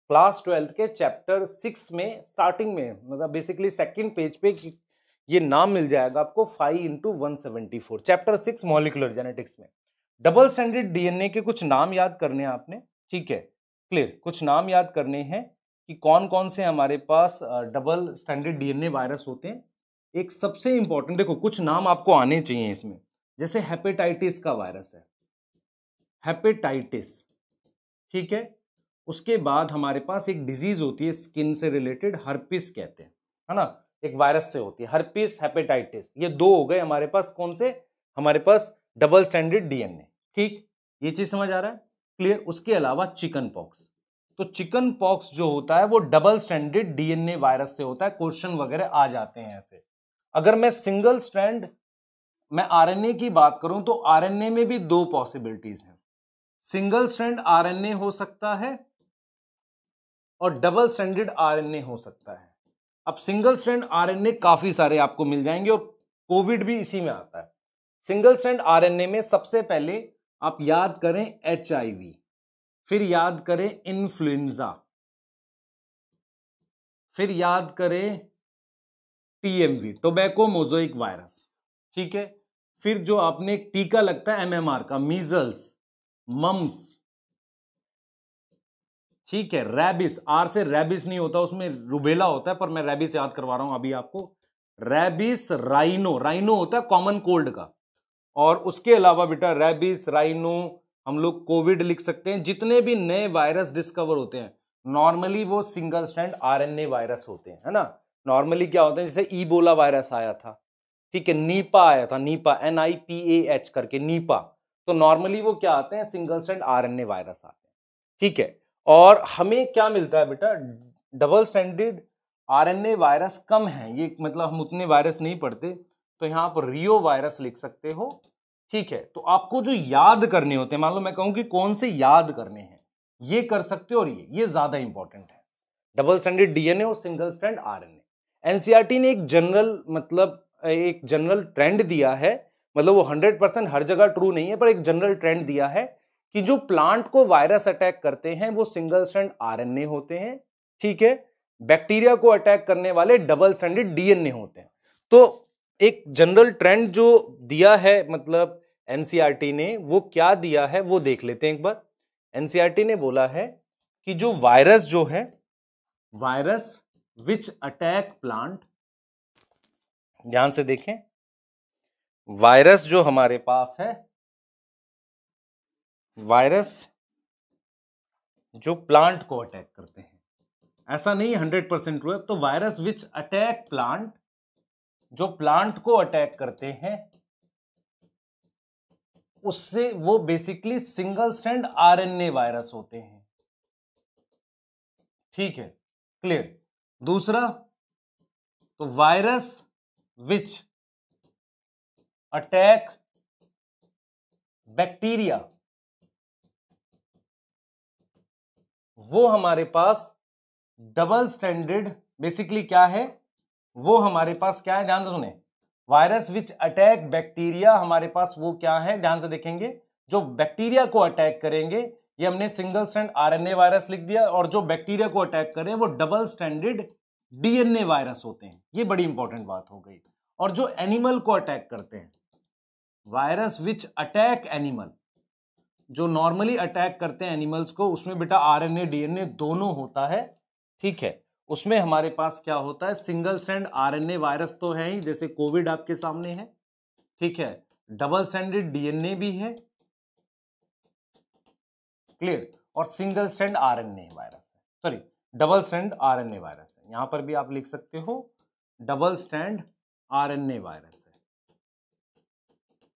क्लास ट्वेल्थ के चैप्टर सिक्स में स्टार्टिंग में मतलब बेसिकली सेकंड पेज पे ये नाम मिल जाएगा आपको five into one seventy four chapter six molecular genetics में डबल स्टैंडर्ड डीएनए के कुछ नाम याद करने हैं आपने ठीक है क्लियर कुछ नाम याद करने हैं कि कौन कौन से हमारे पास डबल स्टैंडर्ड डीएनए वायरस होते हैं एक सबसे इंपॉर्टेंट देखो कुछ नाम आपको आने चाहिए इसमें जैसे हेपेटाइटिस का वायरस है हेपेटाइटिस ठीक है उसके बाद हमारे पास एक डिजीज होती है स्किन से रिलेटेड हर्पिस कहते हैं है ना एक वायरस से होती है हर्पीस हेपेटाइटिस ये दो हो गए हमारे पास कौन से हमारे पास डबल स्टैंडर्ड डीएनए ठीक ये चीज समझ आ रहा है क्लियर उसके अलावा चिकन पॉक्स तो चिकन पॉक्स जो होता है वो डबल स्टैंडर्ड डीएनए वायरस से होता है क्वेश्चन वगैरह आ जाते हैं ऐसे अगर मैं सिंगल स्टैंड मैं आरएनए की बात करूं तो आरएनए में भी दो पॉसिबिलिटीज हैं सिंगल स्टैंड आरएनए हो सकता है और डबल स्टैंडर्ड आरएनए हो सकता है अब सिंगल स्ट्रैंड आरएनए काफी सारे आपको मिल जाएंगे और कोविड भी इसी में आता है सिंगल स्ट्रैंड आरएनए में सबसे पहले आप याद करें एच फिर याद करें इन्फ्लुएंजा फिर याद करें टीएमवी टोबैको मोजोइक वायरस ठीक है फिर जो आपने टीका लगता है एमएमआर का मीजल्स मम्स ठीक है रैबिस आर से रैबिस नहीं होता उसमें रुबेला होता है पर मैं रैबिस याद करवा रहा हूं अभी आपको रैबिस राइनो राइनो होता है कॉमन कोल्ड का और उसके अलावा बेटा रैबिस राइनो हम लोग कोविड लिख सकते हैं जितने भी नए वायरस डिस्कवर होते हैं नॉर्मली वो सिंगल स्टैंड आरएनए वायरस होते हैं है ना नॉर्मली क्या होते हैं जैसे ईबोला वायरस आया था ठीक है नीपा आया था Nipah N I P A H करके नीपा तो नॉर्मली वो क्या आते हैं सिंगल स्टैंड आरएनए वायरस आते हैं ठीक है और हमें क्या मिलता है बेटा डबल स्टैंडर्ड आरएनए वायरस कम है ये मतलब हम उतने वायरस नहीं पढ़ते तो यहाँ आप रियो वायरस लिख सकते हो ठीक है तो आपको जो याद करने होते हैं मान लो मैं कहूँ कि कौन से याद करने हैं ये कर सकते हो और ये ये ज़्यादा इंपॉर्टेंट है डबल स्टैंडर्ड डीएनए और सिंगल स्टैंड आरएनए एनसीईआरटी ने एक जनरल मतलब एक जनरल ट्रेंड दिया है मतलब वो हंड्रेड परसेंट हर जगह ट्रू नहीं है पर एक जनरल ट्रेंड दिया है कि जो प्लांट को वायरस अटैक करते हैं वो सिंगल स्टैंड आर होते हैं ठीक है बैक्टीरिया को अटैक करने वाले डबल स्टैंडर्ड डीएनए होते हैं तो एक जनरल ट्रेंड जो दिया है मतलब एनसीईआरटी e ने वो क्या दिया है वो देख लेते हैं एक बार एनसीईआरटी e ने बोला है कि जो वायरस जो है वायरस विच अटैक प्लांट ध्यान से देखें वायरस जो हमारे पास है वायरस जो प्लांट को अटैक करते हैं ऐसा नहीं हंड्रेड परसेंट ट्रू तो वायरस विच अटैक प्लांट जो प्लांट को अटैक करते हैं उससे वो basically single stand RNA virus होते हैं ठीक है क्लियर दूसरा तो वायरस विच अटैक बैक्टीरिया वो हमारे पास डबल स्टैंडर्ड बेसिकली क्या है वो हमारे पास क्या है ध्यान से सुने वायरस विच अटैक बैक्टीरिया हमारे पास वो क्या है ध्यान से देखेंगे जो बैक्टीरिया को अटैक करेंगे ये हमने सिंगल स्टैंड आरएनए वायरस लिख दिया और जो बैक्टीरिया को अटैक करें वो डबल स्टैंडर्ड डीएनए वायरस होते हैं ये बड़ी इंपॉर्टेंट बात हो गई और जो एनिमल को अटैक करते हैं वायरस विच अटैक एनिमल जो नॉर्मली अटैक करते हैं एनिमल्स को उसमें बेटा आरएनए डीएनए दोनों होता है ठीक है उसमें हमारे पास क्या होता है सिंगल स्टैंड आरएनए वायरस तो है ही जैसे कोविड आपके सामने है ठीक है डबल सेंडेड डीएनए भी है क्लियर और सिंगल स्टैंड आरएनए वायरस है sorry double stand RNA virus है यहां पर भी आप लिख सकते हो डबल स्टैंड आरएनए वायरस है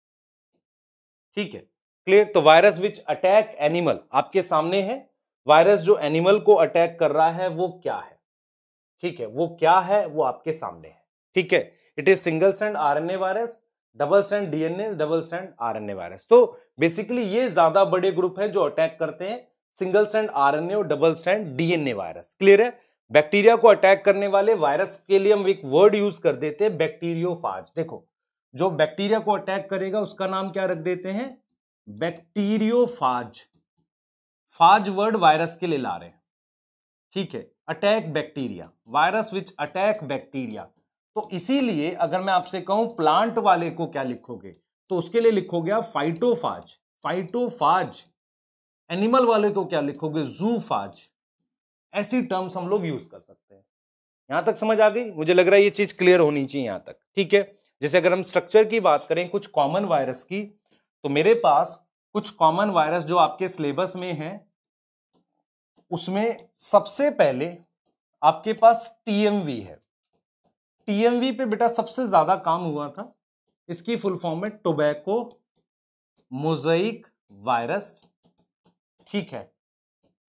ठीक है क्लियर तो वायरस विच अटैक एनिमल आपके सामने है वायरस जो एनिमल को अटैक कर रहा है वो क्या है ठीक है वो क्या है वो आपके सामने है ठीक है it is single N RNA virus double send DNA double N RNA virus तो बेसिकली ये ज्यादा बड़े ग्रुप है जो अटैक करते हैं सिंगल स्ट्रैंड आरएनए और double send DNA virus clear है बैक्टीरिया को अटैक करने वाले वायरस के लिए हम एक वर्ड यूज कर देते हैं बैक्टीरियोफाज देखो जो बैक्टीरिया को अटैक करेगा उसका नाम क्या रख देते हैं बैक्टीरियोफाज फाज वर्ड वायरस के लिए ला रहे हैं ठीक है attack bacteria virus which attack bacteria तो इसीलिए अगर मैं आपसे कहूं प्लांट वाले को क्या लिखोगे तो उसके लिए लिखोगे आप फाइटोफाज फाइटोफाज एनिमल वाले को क्या लिखोगे जू फाज ऐसी टर्म्स हम लोग यूज कर सकते हैं यहां तक समझ आ गई मुझे लग रहा है ये चीज क्लियर होनी चाहिए यहां तक ठीक है जैसे अगर हम स्ट्रक्चर की बात करें कुछ कॉमन वायरस की तो मेरे पास कुछ कॉमन वायरस जो आपके सिलेबस में है उसमें सबसे पहले आपके पास टीएमवी है टीएमवी पे बेटा सबसे ज्यादा काम हुआ था इसकी फुल फॉर्म है टोबैको मोजाइक वायरस ठीक है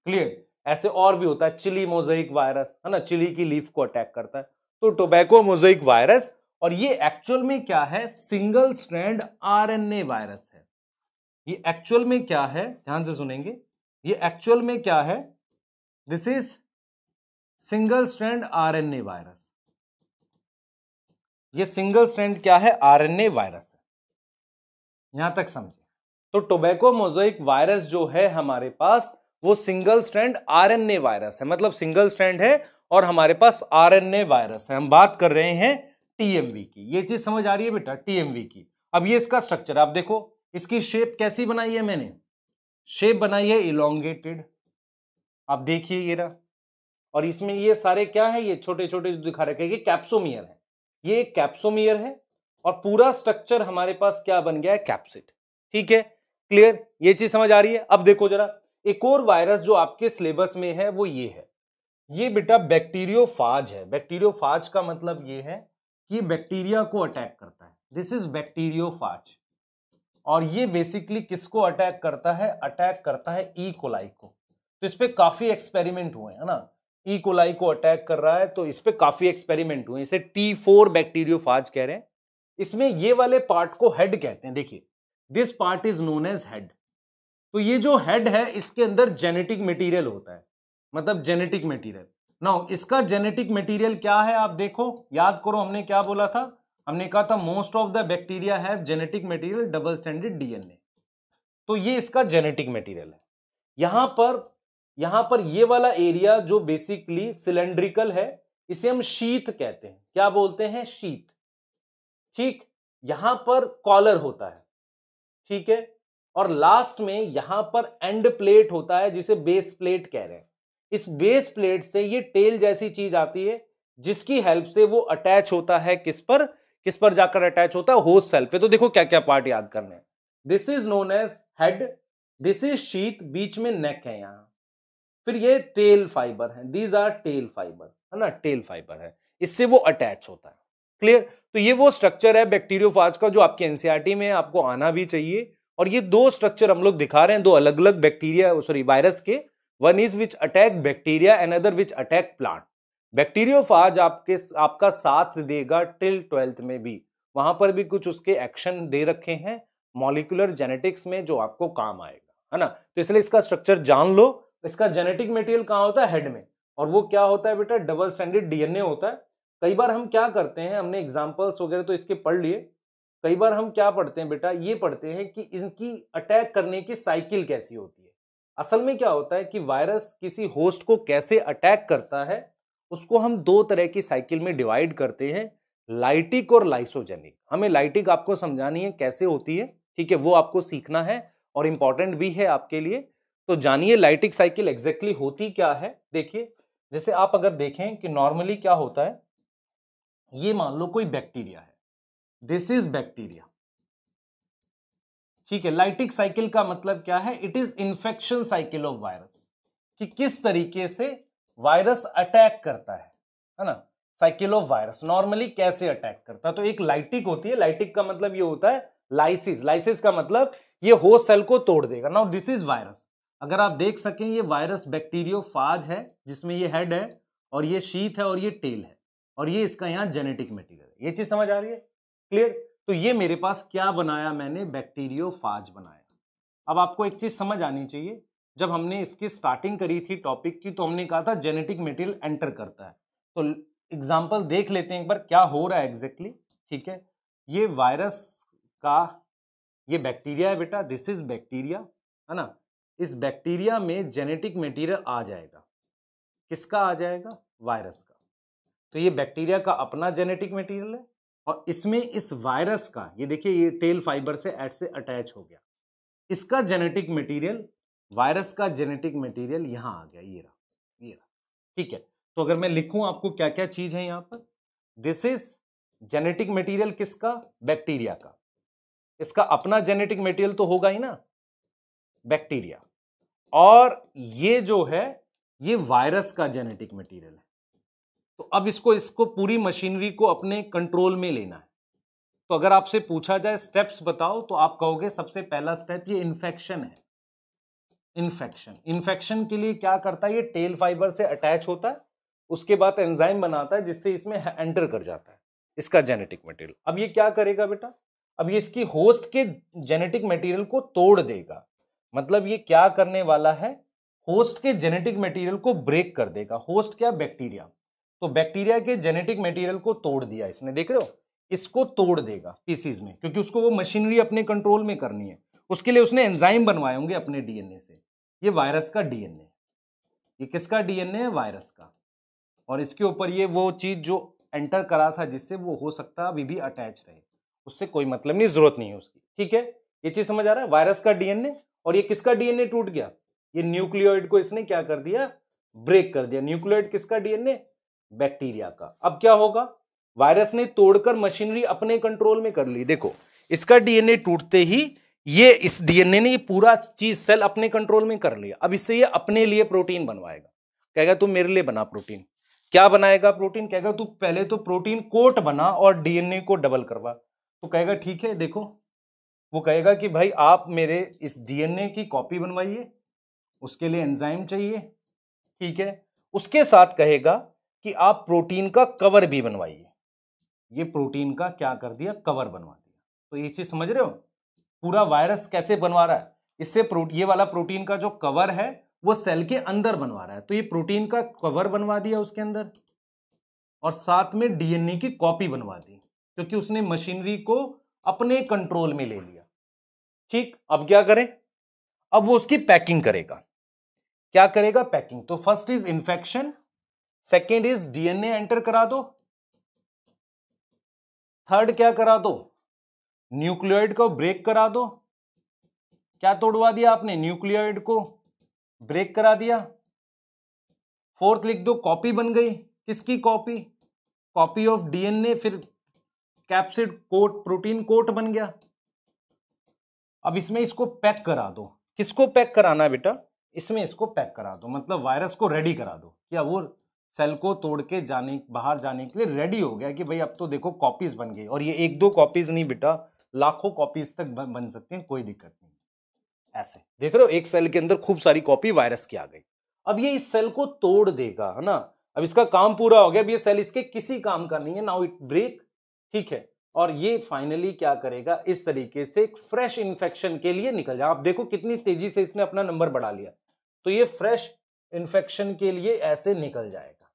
क्लियर ऐसे और भी होता है चिली मोजाइक वायरस है ना चिली की लीफ को अटैक करता है तो टोबैको मोजाइक वायरस और ये एक्चुअल में क्या है सिंगल स्ट्रैंड आरएनए वायरस है ये एक्चुअल में क्या है ध्यान से सुनेंगे ये एक्चुअल में क्या है this is single strand RNA virus ये सिंगल स्ट्रैंड क्या है आरएनए वायरस है यहां तक समझे तो टोबैको मोजोइक वायरस जो है हमारे पास वो सिंगल स्ट्रैंड आरएनए वायरस है मतलब सिंगल स्ट्रैंड है और हमारे पास आरएनए वायरस है हम बात कर रहे हैं टीएमवी की ये चीज समझ आ रही है बेटा टीएमवी की अब ये इसका स्ट्रक्चर आप देखो इसकी शेप कैसी बनाई है मैंने शेप बनाई है इलोंगेटेड आप देखिए ये रहा और इसमें ये सारे क्या है ये छोटे छोटे जो दिखा रखे ये कैप्सोमियर है ये कैप्सोमियर है और पूरा स्ट्रक्चर हमारे पास क्या बन गया है कैप्सिड ठीक है क्लियर ये चीज समझ आ रही है अब देखो जरा एक और वायरस जो आपके सिलेबस में है वो ये है ये बेटा बैक्टीरियोफाज है बैक्टीरियोफाज का मतलब ये है कि बैक्टीरिया को अटैक करता है दिस इज बैक्टीरियोफाज और ये बेसिकली किसको अटैक करता है अटैक करता है ई e. कोलाई को तो इस पर काफी एक्सपेरिमेंट हुए है ना ई e. कोलाई को अटैक कर रहा है तो इस पर काफी एक्सपेरिमेंट हुए इसे टी फोर बैक्टीरियोफाज कह रहे हैं इसमें ये वाले पार्ट को हेड कहते हैं देखिए this part is known as head तो ये जो हेड है इसके अंदर जेनेटिक मटेरियल होता है मतलब जेनेटिक मटेरियल नाउ इसका जेनेटिक मटेरियल क्या है आप देखो याद करो हमने क्या बोला था हमने कहा था most of the bacteria have genetic material double standard DNA तो ये इसका जेनेटिक मटेरियल है यहां पर यहां पर ये वाला एरिया जो बेसिकली सिलेंड्रिकल है इसे हम शीत कहते हैं क्या बोलते हैं शीत ठीक यहां पर कॉलर होता है ठीक है और लास्ट में यहां पर एंड प्लेट होता है जिसे बेस प्लेट कह रहे हैं इस बेस प्लेट से ये टेल जैसी चीज आती है जिसकी हेल्प से वो अटैच होता है किस पर किस पर जाकर अटैच होता है होस्ट सेल पे तो देखो क्या क्या पार्ट याद करने this is known as head this is sheath बीच में नेक है यहाँ फिर ये टेल फाइबर है दीज आर टेल फाइबर है ना टेल फाइबर है इससे वो अटैच होता है क्लियर तो ये वो स्ट्रक्चर है बैक्टीरियोफाज का जो आपके एनसीआरटी e में आपको आना भी चाहिए और ये दो स्ट्रक्चर हम लोग दिखा रहे हैं दो अलग अलग बैक्टीरिया सॉरी वायरस के one is which attack bacteria and other which attack plant bacteriophage आपके आपका साथ देगा टिल ट्वेल्थ में भी वहां पर भी कुछ उसके एक्शन दे रखे हैं मॉलिकुलर जेनेटिक्स में जो आपको काम आएगा है ना तो इसलिए इसका स्ट्रक्चर जान लो इसका जेनेटिक मटेरियल कहाँ होता है हेड में और वो क्या होता है बेटा डबल स्टैंडर्ड डीएनए होता है कई बार हम क्या करते हैं हमने एग्जाम्पल्स वगैरह तो इसके पढ़ लिए कई बार हम क्या पढ़ते हैं बेटा ये पढ़ते हैं कि इनकी अटैक करने की साइकिल कैसी होती है असल में क्या होता है कि वायरस किसी होस्ट को कैसे अटैक करता है उसको हम दो तरह की साइकिल में डिवाइड करते हैं लाइटिक और लाइसोजेनिक हमें लाइटिक आपको समझानी है कैसे होती है ठीक है वो आपको सीखना है और इम्पॉर्टेंट भी है आपके लिए तो जानिए लाइटिक साइकिल एग्जैक्टली होती क्या है देखिए जैसे आप अगर देखें कि नॉर्मली क्या होता है ये मान लो कोई बैक्टीरिया है दिस इज बैक्टीरिया ठीक है लाइटिक साइकिल का मतलब क्या है it is infection cycle of virus कि किस तरीके से वायरस अटैक करता है है ना साइकिलो वायरस नॉर्मली कैसे अटैक करता है तो एक लाइटिक होती है लाइटिक का मतलब ये होता है लाइसिस लाइसिस का मतलब ये हो सेल को तोड़ देगा नाउ दिस इज वायरस अगर आप देख सकें ये वायरस बैक्टीरियो है जिसमें ये हेड है और ये शीत है और ये टेल है और ये इसका यहाँ जेनेटिक मेटीरियल है ये चीज समझ आ रही है क्लियर तो ये मेरे पास क्या बनाया मैंने बैक्टीरियो बनाया अब आपको एक चीज समझ आनी चाहिए जब हमने इसकी स्टार्टिंग करी थी टॉपिक की तो हमने कहा था जेनेटिक मेटेरियल एंटर करता है तो एग्जाम्पल देख लेते हैं एक बार क्या हो रहा है एग्जैक्टली exactly, ठीक है ये वायरस का ये बैक्टीरिया है बेटा दिस इज बैक्टीरिया है ना इस बैक्टीरिया में जेनेटिक मटेरियल आ जाएगा किसका आ जाएगा वायरस का तो ये बैक्टीरिया का अपना जेनेटिक मटेरियल है और इसमें इस वायरस का ये देखिए ये तेल फाइबर से एट से अटैच हो गया इसका जेनेटिक मटेरियल वायरस का जेनेटिक मटेरियल यहां आ गया ये रहा ये रहा ठीक है तो अगर मैं लिखूं आपको क्या क्या चीज है यहां पर दिस इज जेनेटिक मटेरियल किसका बैक्टीरिया का इसका अपना जेनेटिक मटेरियल तो होगा ही ना बैक्टीरिया और ये जो है ये वायरस का जेनेटिक मटेरियल है तो अब इसको इसको पूरी मशीनरी को अपने कंट्रोल में लेना है तो अगर आपसे पूछा जाए स्टेप्स बताओ तो आप कहोगे सबसे पहला स्टेप ये इन्फेक्शन है इन्फेक्शन इन्फेक्शन के लिए क्या करता है ये टेल फाइबर से अटैच होता है उसके बाद एंजाइम बनाता है जिससे इसमें एंटर कर जाता है इसका जेनेटिक मटेरियल अब ये क्या करेगा बेटा अब ये इसकी होस्ट के जेनेटिक मटेरियल को तोड़ देगा मतलब ये क्या करने वाला है होस्ट के जेनेटिक मटेरियल को ब्रेक कर देगा होस्ट क्या बैक्टीरिया तो बैक्टीरिया के जेनेटिक मटेरियल को तोड़ दिया इसने देख रहे हो इसको तोड़ देगा पीसीज में क्योंकि उसको वो मशीनरी अपने कंट्रोल में करनी है उसके लिए उसने एंजाइम बनवाए होंगे अपने डीएनए से ये वायरस का डीएनए ये किसका डीएनए है वायरस का और इसके ऊपर ये वो चीज जो एंटर करा था जिससे वो हो सकता अभी भी अटैच रहे उससे कोई मतलब नहीं जरूरत नहीं है उसकी ठीक है ये चीज समझ आ रहा है वायरस का डीएनए और ये किसका डीएनए टूट गया ये न्यूक्लियोइड को इसने क्या कर दिया ब्रेक कर दिया न्यूक्लियोइड किसका डीएनए बैक्टीरिया का अब क्या होगा वायरस ने तोड़कर मशीनरी अपने कंट्रोल में कर ली देखो इसका डीएनए टूटते ही ये इस डीएनए ने ये पूरा चीज सेल अपने कंट्रोल में कर लिया अब इससे ये अपने लिए प्रोटीन बनवाएगा कहेगा तू मेरे लिए बना प्रोटीन क्या बनाएगा प्रोटीन कहेगा तू पहले तो प्रोटीन कोट बना और डीएनए को डबल करवा तो कहेगा ठीक है देखो वो कहेगा कि भाई आप मेरे इस डीएनए की कॉपी बनवाइए उसके लिए एंजाइम चाहिए ठीक है उसके साथ कहेगा कि आप प्रोटीन का कवर भी बनवाइए ये प्रोटीन का क्या कर दिया कवर बनवा दिया तो ये चीज समझ रहे हो पूरा वायरस कैसे बनवा रहा है इससे ये वाला प्रोटीन का जो कवर है वो सेल के अंदर बनवा रहा है तो ये प्रोटीन का कवर बनवा दिया उसके अंदर और साथ में डीएनए की कॉपी बनवा दी क्योंकि उसने मशीनरी को अपने कंट्रोल में ले लिया ठीक अब क्या करें अब वो उसकी पैकिंग करेगा क्या करेगा पैकिंग तो first is infection second is DNA enter करा दो थर्ड क्या करा दो न्यूक्लियोइड को ब्रेक करा दो क्या तोड़वा दिया आपने न्यूक्लियोइड को ब्रेक करा दिया फोर्थ लिख दो कॉपी बन गई किसकी कॉपी कॉपी ऑफ डीएनए फिर कैप्सिड कोट प्रोटीन कोट बन गया अब इसमें इसको पैक करा दो किसको पैक कराना बेटा इसमें इसको पैक करा दो मतलब वायरस को रेडी करा दो क्या वो सेल को तोड़ के जाने बाहर जाने के लिए रेडी हो गया कि भाई अब तो देखो कॉपीज बन गई और ये एक दो कॉपीज नहीं बेटा लाखों कॉपीज तक बन सकती हैं कोई दिक्कत नहीं ऐसे देख रहे हो एक सेल के अंदर खूब सारी कॉपी वायरस की आ गई अब ये इस सेल को तोड़ देगा है ना अब इसका काम पूरा हो गया अब ये सेल इसके किसी काम का नहीं है नाउ इट ब्रेक ठीक है और ये फाइनली क्या करेगा इस तरीके से एक फ्रेश इन्फेक्शन के लिए निकल जाए आप देखो कितनी तेजी से इसने अपना नंबर बढ़ा लिया तो ये फ्रेश इन्फेक्शन के लिए ऐसे निकल जाएगा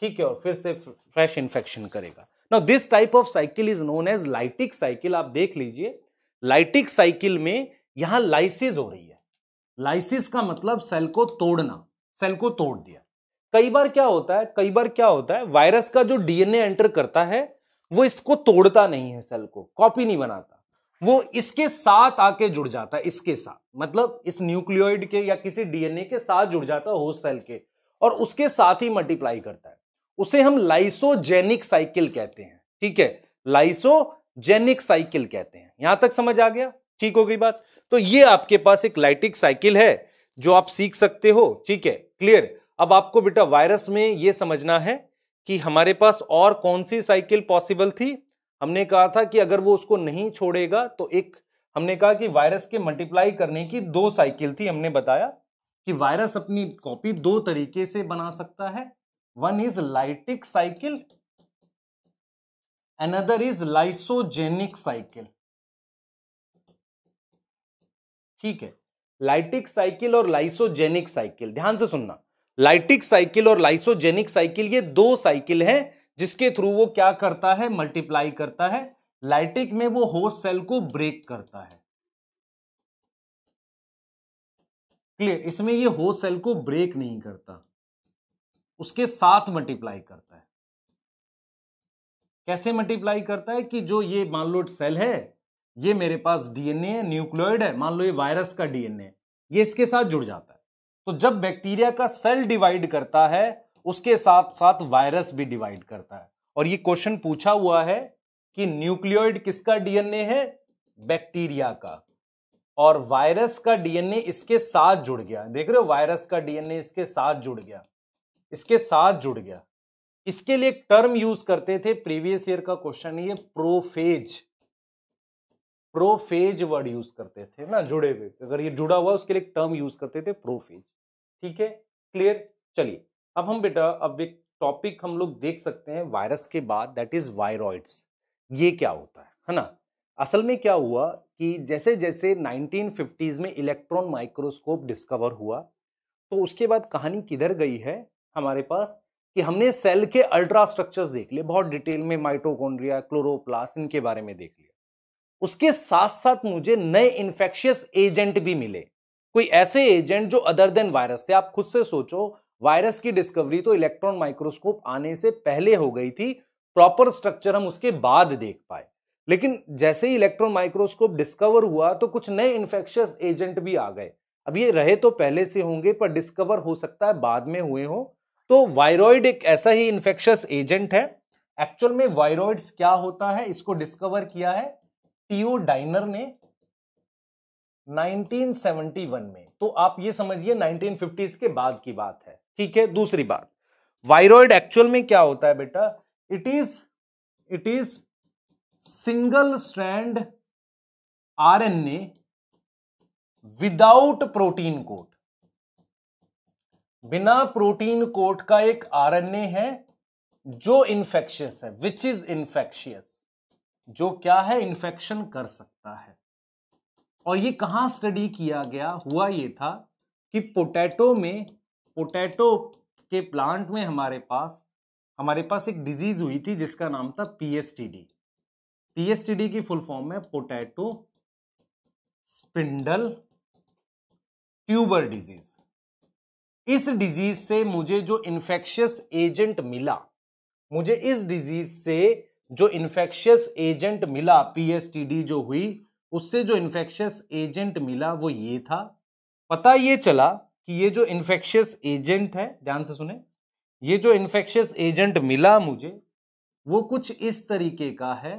ठीक है और फिर से फ्रेश इन्फेक्शन करेगा now this type of cycle is known as lytic cycle आप देख लीजिए लाइटिक साइकिल में यहां लाइसिस हो रही है लाइसिस का मतलब सेल को तोड़ना सेल को तोड़ दिया कई बार क्या होता है कई बार क्या होता है वायरस का जो डीएनए एंटर करता है वो इसको तोड़ता नहीं है सेल को कॉपी नहीं बनाता वो इसके साथ आके जुड़ जाता है इसके साथ मतलब इस न्यूक्लियोइड के या किसी डीएनए के साथ जुड़ जाता है होस्ट सेल के और उसके साथ ही मल्टीप्लाई करता है उसे हम लाइसोजेनिक साइकिल कहते हैं ठीक है लाइसोजेनिक साइकिल कहते हैं यहां तक समझ आ गया ठीक हो गई बात तो ये आपके पास एक लाइटिक साइकिल है जो आप सीख सकते हो ठीक है क्लियर अब आपको बेटा वायरस में यह समझना है कि हमारे पास और कौन सी साइकिल पॉसिबल थी हमने कहा था कि अगर वो उसको नहीं छोड़ेगा तो एक हमने कहा कि वायरस के मल्टीप्लाई करने की दो साइकिल थी हमने बताया कि वायरस अपनी कॉपी दो तरीके से बना सकता है one is lytic cycle another is lysogenic cycle ठीक है लाइटिक साइकिल और लाइसोजेनिक साइकिल ध्यान से सुनना लाइटिक साइकिल और लाइसोजेनिक साइकिल ये दो साइकिल है जिसके थ्रू वो क्या करता है मल्टीप्लाई करता है लाइटिक में वो होस्ट सेल को ब्रेक करता है क्लियर इसमें ये होस्ट सेल को ब्रेक नहीं करता उसके साथ मल्टीप्लाई करता है कैसे मल्टीप्लाई करता है कि जो ये मान लो सेल है ये मेरे पास डीएनए है न्यूक्लियोइड है मान लो ये वायरस का डीएनए है ये इसके साथ जुड़ जाता है तो जब बैक्टीरिया का सेल डिवाइड करता है उसके साथ साथ वायरस भी डिवाइड करता है और ये क्वेश्चन पूछा हुआ है कि न्यूक्लियोइड किसका डीएनए है बैक्टीरिया का और वायरस का डीएनए इसके साथ जुड़ गया देख रहे हो वायरस का डीएनए इसके साथ जुड़ गया इसके साथ जुड़ गया इसके लिए एक टर्म यूज करते थे प्रीवियस ईयर का क्वेश्चन ये प्रोफेज प्रोफेज वर्ड यूज करते थे ना जुड़े हुए अगर ये जुड़ा हुआ उसके लिए एक टर्म यूज करते थे प्रोफेज ठीक है क्लियर चलिए अब हम बेटा अब एक टॉपिक हम लोग देख सकते हैं वायरस के बाद दैट इज वायरॉइड्स ये क्या होता है है ना असल में क्या हुआ कि जैसे जैसे 1950s में इलेक्ट्रॉन माइक्रोस्कोप डिस्कवर हुआ तो उसके बाद कहानी किधर गई है हमारे पास कि हमने सेल के अल्ट्रा स्ट्रक्चर्स देख लिए बहुत डिटेल में माइटोकॉन्ड्रिया क्लोरोप्लास इनके बारे में देख लिया उसके साथ साथ मुझे नए इन्फेक्शियस एजेंट भी मिले कोई ऐसे एजेंट जो अदर देन वायरस थे आप खुद से सोचो वायरस की डिस्कवरी तो इलेक्ट्रॉन माइक्रोस्कोप आने से पहले हो गई थी प्रॉपर स्ट्रक्चर हम उसके बाद देख पाए लेकिन जैसे ही इलेक्ट्रॉन माइक्रोस्कोप डिस्कवर हुआ तो कुछ नए इन्फेक्शियस एजेंट भी आ गए अब ये रहे तो पहले से होंगे पर डिस्कवर हो सकता है बाद में हुए हों तो वायरॉइड एक ऐसा ही इन्फेक्शस एजेंट है एक्चुअल में वायरॉइड्स क्या होता है इसको डिस्कवर किया है टीओ डाइनर ने 1971 में तो आप ये समझिए 1950s के बाद की बात है ठीक है दूसरी बात वायरॉइड एक्चुअल में क्या होता है बेटा it is it is single strand RNA without protein coat बिना प्रोटीन कोट का एक आरएनए है जो इन्फेक्शियस है विच इज इन्फेक्शियस जो क्या है इन्फेक्शन कर सकता है और ये कहा स्टडी किया गया हुआ ये था कि पोटैटो में पोटैटो के प्लांट में हमारे पास हमारे पास एक डिजीज हुई थी जिसका नाम था पीएसटीडी पीएसटीडी की फुल फॉर्म है पोटैटो स्पिंडल ट्यूबर डिजीज इस डिजीज से मुझे जो इन्फेक्शियस एजेंट मिला मुझे इस डिजीज से जो इन्फेक्शियस एजेंट मिला पीएसटीडी जो हुई उससे जो इन्फेक्शियस एजेंट मिला वो ये था पता ये चला कि ये जो इन्फेक्शियस एजेंट है ध्यान से सुने ये जो इन्फेक्शियस एजेंट मिला मुझे वो कुछ इस तरीके का है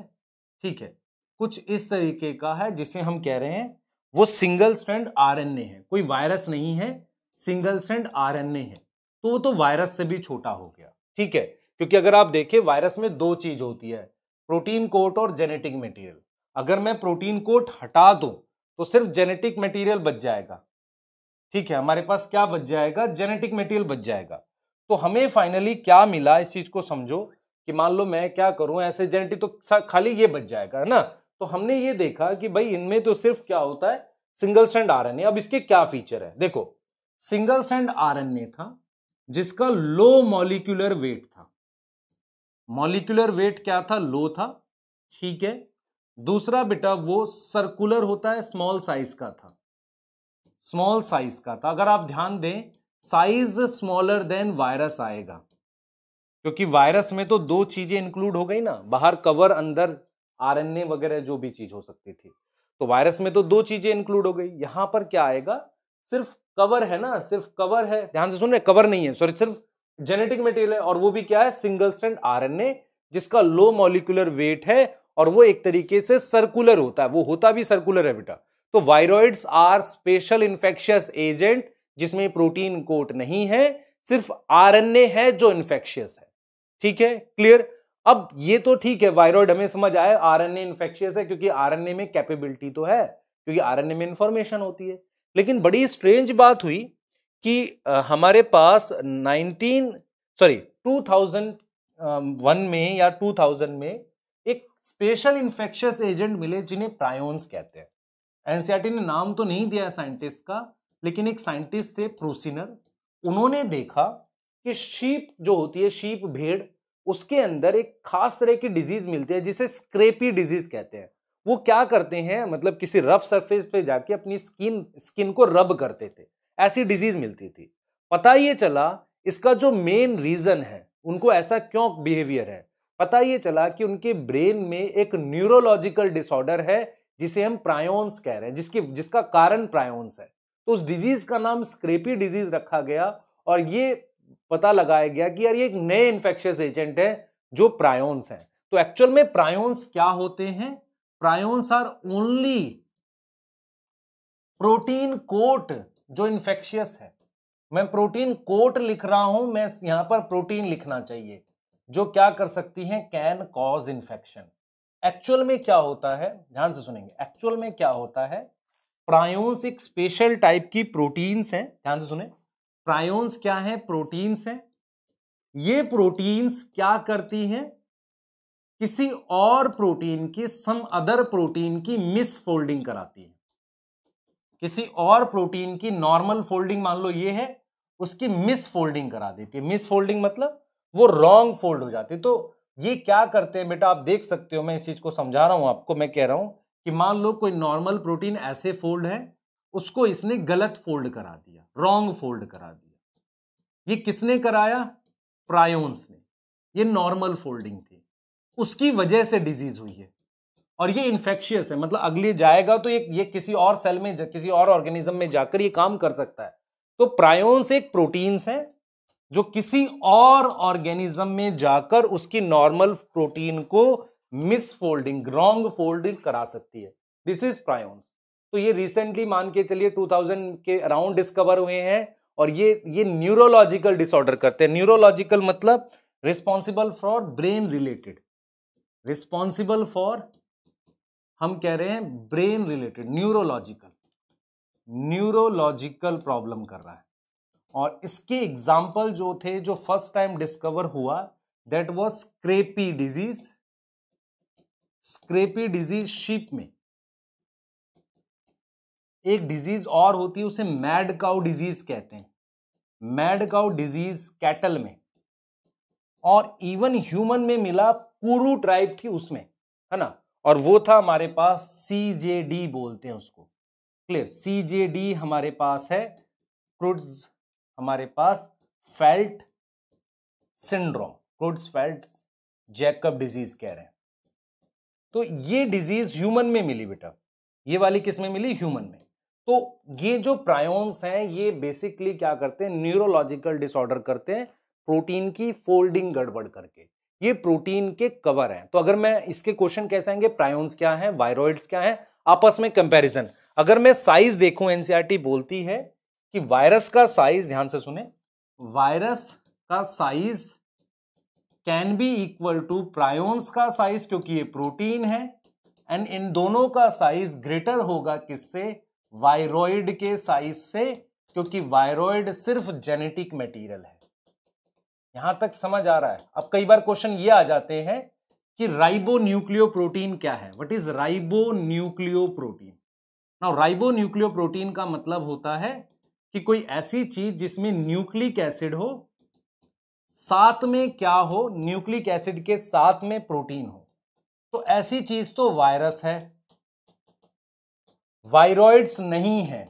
ठीक है कुछ इस तरीके का है जिसे हम कह रहे हैं वो सिंगल स्ट्रैंड आरएनए है कोई वायरस नहीं है सिंगल स्टैंड आरएनए है तो वो तो वायरस से भी छोटा हो गया ठीक है क्योंकि अगर आप देखें वायरस में दो चीज होती है प्रोटीन कोट और जेनेटिक मटेरियल अगर मैं प्रोटीन कोट हटा दूं तो सिर्फ जेनेटिक मटेरियल बच जाएगा ठीक है हमारे पास क्या बच जाएगा जेनेटिक मटेरियल बच जाएगा तो हमें फाइनली क्या मिला इस चीज को समझो कि मान लो मैं क्या करूं ऐसे जेनेटिक तो खाली ये बच जाएगा है ना तो हमने ये देखा कि भाई इनमें तो सिर्फ क्या होता है सिंगल स्टैंड ए अब इसके क्या फीचर है देखो सिंगल सेंड आरएनए था जिसका लो मॉलिक्यूलर वेट था मॉलिक्यूलर वेट क्या था लो था ठीक है दूसरा बेटा वो सर्कुलर होता है स्मॉल साइज का था स्मॉल साइज का था अगर आप ध्यान दें साइज स्मॉलर देन वायरस आएगा क्योंकि वायरस में तो दो चीजें इंक्लूड हो गई ना बाहर कवर अंदर आरएनए वगैरह जो भी चीज हो सकती थी तो वायरस में तो दो चीजें इंक्लूड हो गई यहां पर क्या आएगा सिर्फ कवर है ना सिर्फ कवर है ध्यान से सुन रहे कवर नहीं है सॉरी सिर्फ जेनेटिक मटेरियल है और वो भी क्या है सिंगल स्टैंड आरएनए जिसका लो मॉलिकुलर वेट है और वो एक तरीके से सर्कुलर होता है वो होता भी सर्कुलर है बेटा तो viroid are special infectious agent जिसमें प्रोटीन कोट नहीं है सिर्फ आरएनए है जो इन्फेक्शियस है ठीक है क्लियर अब ये तो ठीक है वायरॉइड हमें समझ आए आरएनए इन्फेक्शियस है क्योंकि आरएनए में कैपेबिलिटी तो है क्योंकि आरएनए में इंफॉर्मेशन होती है लेकिन बड़ी स्ट्रेंज बात हुई कि हमारे पास 19 सॉरी 2001 में या 2000 में एक स्पेशल इन्फेक्शस एजेंट मिले जिन्हें प्रायोन्स कहते हैं एनसीआरटी e ने नाम तो नहीं दिया साइंटिस्ट का लेकिन एक साइंटिस्ट थे प्रोसिनर उन्होंने देखा कि शीप जो होती है शीप भेड़ उसके अंदर एक खास तरह की डिजीज मिलती है जिसे स्क्रेपी डिजीज कहते हैं वो क्या करते हैं मतलब किसी रफ सरफेस पे जाके अपनी स्किन स्किन को रब करते थे ऐसी डिजीज मिलती थी पता ये चला इसका जो मेन रीजन है उनको ऐसा क्यों बिहेवियर है पता ये चला कि उनके ब्रेन में एक न्यूरोलॉजिकल डिसऑर्डर है जिसे हम प्रायोन्स कह रहे हैं जिसकी जिसका कारण प्रायोन्स है तो उस डिजीज का नाम स्क्रेपी डिजीज रखा गया और ये पता लगाया गया कि यार ये एक नए इन्फेक्शस एजेंट है जो प्रायोन्स हैं तो एक्चुअल में प्रायोन्स क्या होते हैं prions are only protein coat जो इन्फेक्शियस है मैं प्रोटीन कोट लिख रहा हूं मैं यहां पर प्रोटीन लिखना चाहिए जो क्या कर सकती हैं कैन कॉज इन्फेक्शन एक्चुअल में क्या होता है ध्यान से सुनेंगे एक्चुअल में क्या होता है प्रायोन्स एक स्पेशल टाइप की प्रोटीन्स हैं ध्यान से सुने प्रायोन्स क्या है प्रोटीन्स हैं ये प्रोटीन्स क्या करती हैं किसी और प्रोटीन के सम अदर प्रोटीन की मिस फोल्डिंग कराती है किसी और प्रोटीन की नॉर्मल फोल्डिंग मान लो ये है उसकी मिस फोल्डिंग करा देती है मिस फोल्डिंग मतलब वो रॉन्ग फोल्ड हो जाती है तो ये क्या करते हैं बेटा आप देख सकते हो मैं इस चीज को समझा रहा हूं आपको मैं कह रहा हूं कि मान लो कोई नॉर्मल प्रोटीन ऐसे फोल्ड है उसको इसने गलत फोल्ड करा दिया रॉन्ग फोल्ड करा दिया ये किसने कराया प्रायोन्स ने ये नॉर्मल फोल्डिंग उसकी वजह से डिजीज हुई है और ये इन्फेक्शियस है मतलब अगले जाएगा तो ये ये किसी और सेल में किसी और ऑर्गेनिज्म में जाकर ये काम कर सकता है तो प्रायोन्स एक प्रोटीन्स है जो किसी और ऑर्गेनिज्म में जाकर उसकी नॉर्मल प्रोटीन को मिसफोल्डिंग रॉन्ग फोल्डिंग करा सकती है दिस इज प्रायोन्स तो ये रिसेंटली मान के चलिए 2000 के अराउंड डिस्कवर हुए हैं और ये ये न्यूरोलॉजिकल डिसऑर्डर करते हैं न्यूरोलॉजिकल मतलब responsible for brain related responsible for हम कह रहे हैं brain related neurological neurological problem कर रहा है और इसके एग्जाम्पल जो थे जो फर्स्ट टाइम डिस्कवर हुआ that was scrapie disease scrapie disease sheep में एक डिजीज और होती है उसे मैड काउ डिजीज कहते हैं मैड काउ डिजीज कैटल में और इवन ह्यूमन में मिला कुरु ट्राइब थी उसमें है ना और वो था हमारे पास सी जे डी बोलते हैं उसको क्लियर सी जे डी हमारे पास है क्रुड्स हमारे पास फेल्ट syndrome Creutzfeldt Jakob disease कह रहे हैं तो ये डिजीज ह्यूमन में मिली बेटा ये वाली किस में मिली ह्यूमन में तो ये जो प्रायोन्स हैं ये बेसिकली क्या करते हैं न्यूरोलॉजिकल डिसऑर्डर करते हैं प्रोटीन की फोल्डिंग गड़बड़ करके ये प्रोटीन के कवर हैं तो अगर मैं इसके क्वेश्चन कैसे आएंगे प्रायोन्स क्या है वायरोइड्स क्या है आपस में कंपैरिजन अगर मैं साइज देखूं एनसीईआरटी बोलती है कि वायरस का साइज ध्यान से सुने वायरस का size can be equal to prions का साइज क्योंकि ये प्रोटीन है एंड इन दोनों का साइज ग्रेटर होगा किससे वायरोइड के साइज से क्योंकि वायरोइड सिर्फ जेनेटिक मटेरियल है यहां तक समझ आ रहा है अब कई बार क्वेश्चन ये आ जाते हैं कि राइबो न्यूक्लियो प्रोटीन क्या है what is ribonucleoprotein ना राइबो न्यूक्लियो प्रोटीन का मतलब होता है कि कोई ऐसी चीज जिसमें न्यूक्लिक एसिड हो साथ में क्या हो न्यूक्लिक एसिड के साथ में प्रोटीन हो तो ऐसी चीज तो वायरस है वायरॉइड्स नहीं है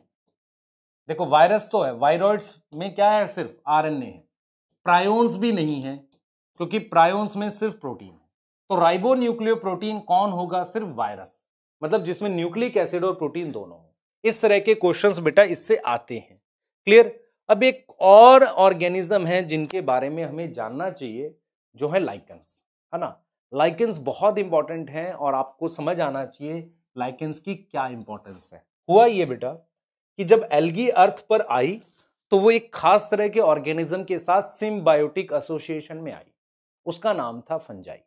देखो वायरस तो है वायरॉइड्स में क्या है सिर्फ आरएनए है प्रायोन्स भी नहीं है क्योंकि प्रायोन्स में सिर्फ प्रोटीन है तो राइबो न्यूक्लियो प्रोटीन कौन होगा सिर्फ वायरस मतलब जिसमें न्यूक्लिक एसिड और प्रोटीन दोनों हो इस तरह के क्वेश्चंस बेटा इससे आते हैं क्लियर अब एक और ऑर्गेनिज्म है जिनके बारे में हमें जानना चाहिए जो है लाइकन्स है ना लाइकन्स बहुत इंपॉर्टेंट हैं और आपको समझ आना चाहिए लाइकन्स की क्या इंपॉर्टेंस है हुआ ये बेटा कि जब एल्गी अर्थ पर आई तो वो एक खास तरह के ऑर्गेनिज्म के साथ सिम्बायोटिक एसोसिएशन में आई उसका नाम था फंजाई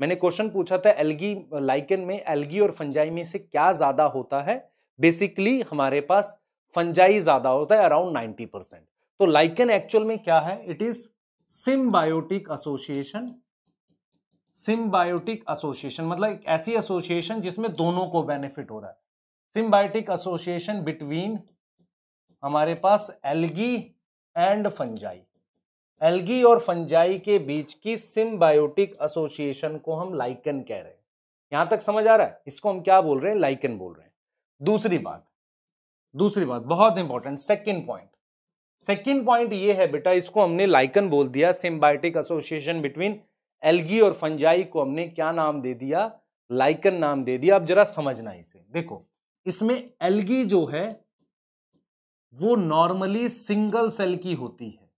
मैंने क्वेश्चन पूछा था एल्गी लाइकन में एल्गी और फंजाई में से क्या ज़्यादा होता है बेसिकली हमारे पास फंजाई ज़्यादा होता है अराउंड नाइनटी परसेंट तो लाइकन एक्चुअल में क्या है it is symbiotic association symbiotic association मतलब एक ऐसी एसोसिएशन जिसमें दोनों को बेनिफिट हो रहा है सिम्बायोटिक एसोसिएशन बिटवीन हमारे पास एल्गी एंड फंजाई एल्गी और फंजाई के बीच की सिम्बायोटिक एसोसिएशन को हम लाइकन कह रहे हैं यहां तक समझ आ रहा है इसको हम क्या बोल रहे हैं लाइकन बोल रहे हैं दूसरी बात दूसरी बात बहुत important second point second point ये है बेटा इसको हमने लाइकन बोल दिया सिम्बायोटिक एसोसिएशन बिटवीन एल्गी और फंजाई को हमने क्या नाम दे दिया लाइकन नाम दे दिया आप जरा समझना इसे देखो इसमें एल्गी जो है वो नॉर्मली सिंगल सेल की होती है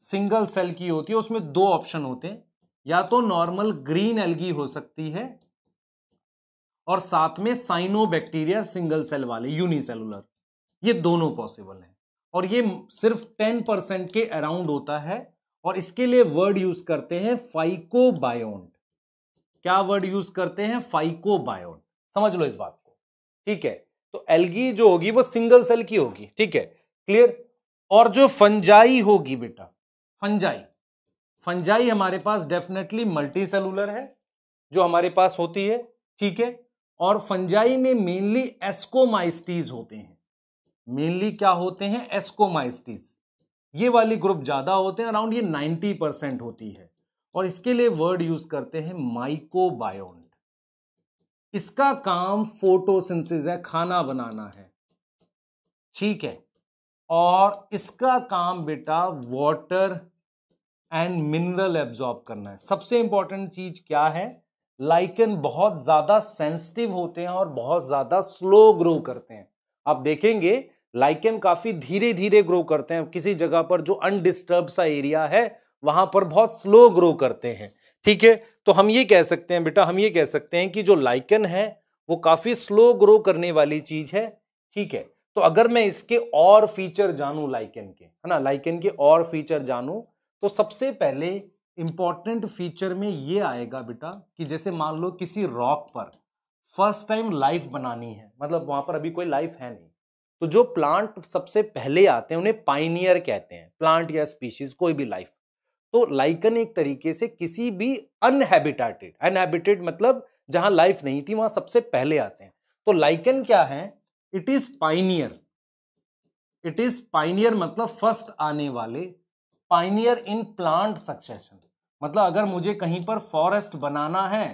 सिंगल सेल की होती है उसमें दो ऑप्शन होते हैं या तो नॉर्मल ग्रीन एल्गी हो सकती है और साथ में साइनो बैक्टीरिया सिंगल सेल वाले यूनिसेलुलर ये दोनों पॉसिबल हैं और ये सिर्फ टेन परसेंट के अराउंड होता है और इसके लिए वर्ड यूज करते हैं फाइकोबायोन्ट क्या वर्ड यूज करते हैं फाइकोबायोन्ट समझ लो इस बात को ठीक है तो एल्गी जो होगी वो सिंगल सेल की होगी ठीक है क्लियर और जो फंजाई होगी बेटा फंजाई फंजाई हमारे पास डेफिनेटली मल्टी सेलुलर है जो हमारे पास होती है ठीक है और फंजाई में मेनली एस्कोमाइस्टीज होते हैं मेनली क्या होते हैं एस्कोमाइस्टीज ये वाली ग्रुप ज़्यादा होते हैं अराउंड ये 90 परसेंट होती है और इसके लिए वर्ड यूज करते हैं माइकोबायोन इसका काम फोटोसिंथेसिस है खाना बनाना है ठीक है और इसका काम बेटा वाटर एंड मिनरल एब्जॉर्ब करना है सबसे इंपॉर्टेंट चीज क्या है लाइकन बहुत ज़्यादा सेंसिटिव होते हैं और बहुत ज़्यादा स्लो ग्रो करते हैं आप देखेंगे लाइकन काफ़ी धीरे धीरे ग्रो करते हैं किसी जगह पर जो अनडिस्टर्ब सा एरिया है वहां पर बहुत स्लो ग्रो करते हैं ठीक है तो हम ये कह सकते हैं बेटा हम ये कह सकते हैं कि जो लाइकन है वो काफ़ी स्लो ग्रो करने वाली चीज़ है ठीक है तो अगर मैं इसके और फीचर जानू लाइकन के है ना लाइकन के और फीचर जानू तो सबसे पहले इंपॉर्टेंट फीचर में ये आएगा बेटा कि जैसे मान लो किसी रॉक पर फर्स्ट टाइम लाइफ बनानी है मतलब वहां पर अभी कोई लाइफ है नहीं तो जो प्लांट सबसे पहले आते हैं उन्हें पाइनियर कहते हैं प्लांट या स्पीशीज कोई भी लाइफ तो लाइकन एक तरीके से किसी भी अनहैबिटेटेड अनहेबिटेड मतलब जहां लाइफ नहीं थी वहां सबसे पहले आते हैं तो लाइकन क्या है it is pioneer it is pioneer मतलब फर्स्ट आने वाले पाइनियर इन प्लांट सक्सेशन मतलब अगर मुझे कहीं पर फॉरेस्ट बनाना है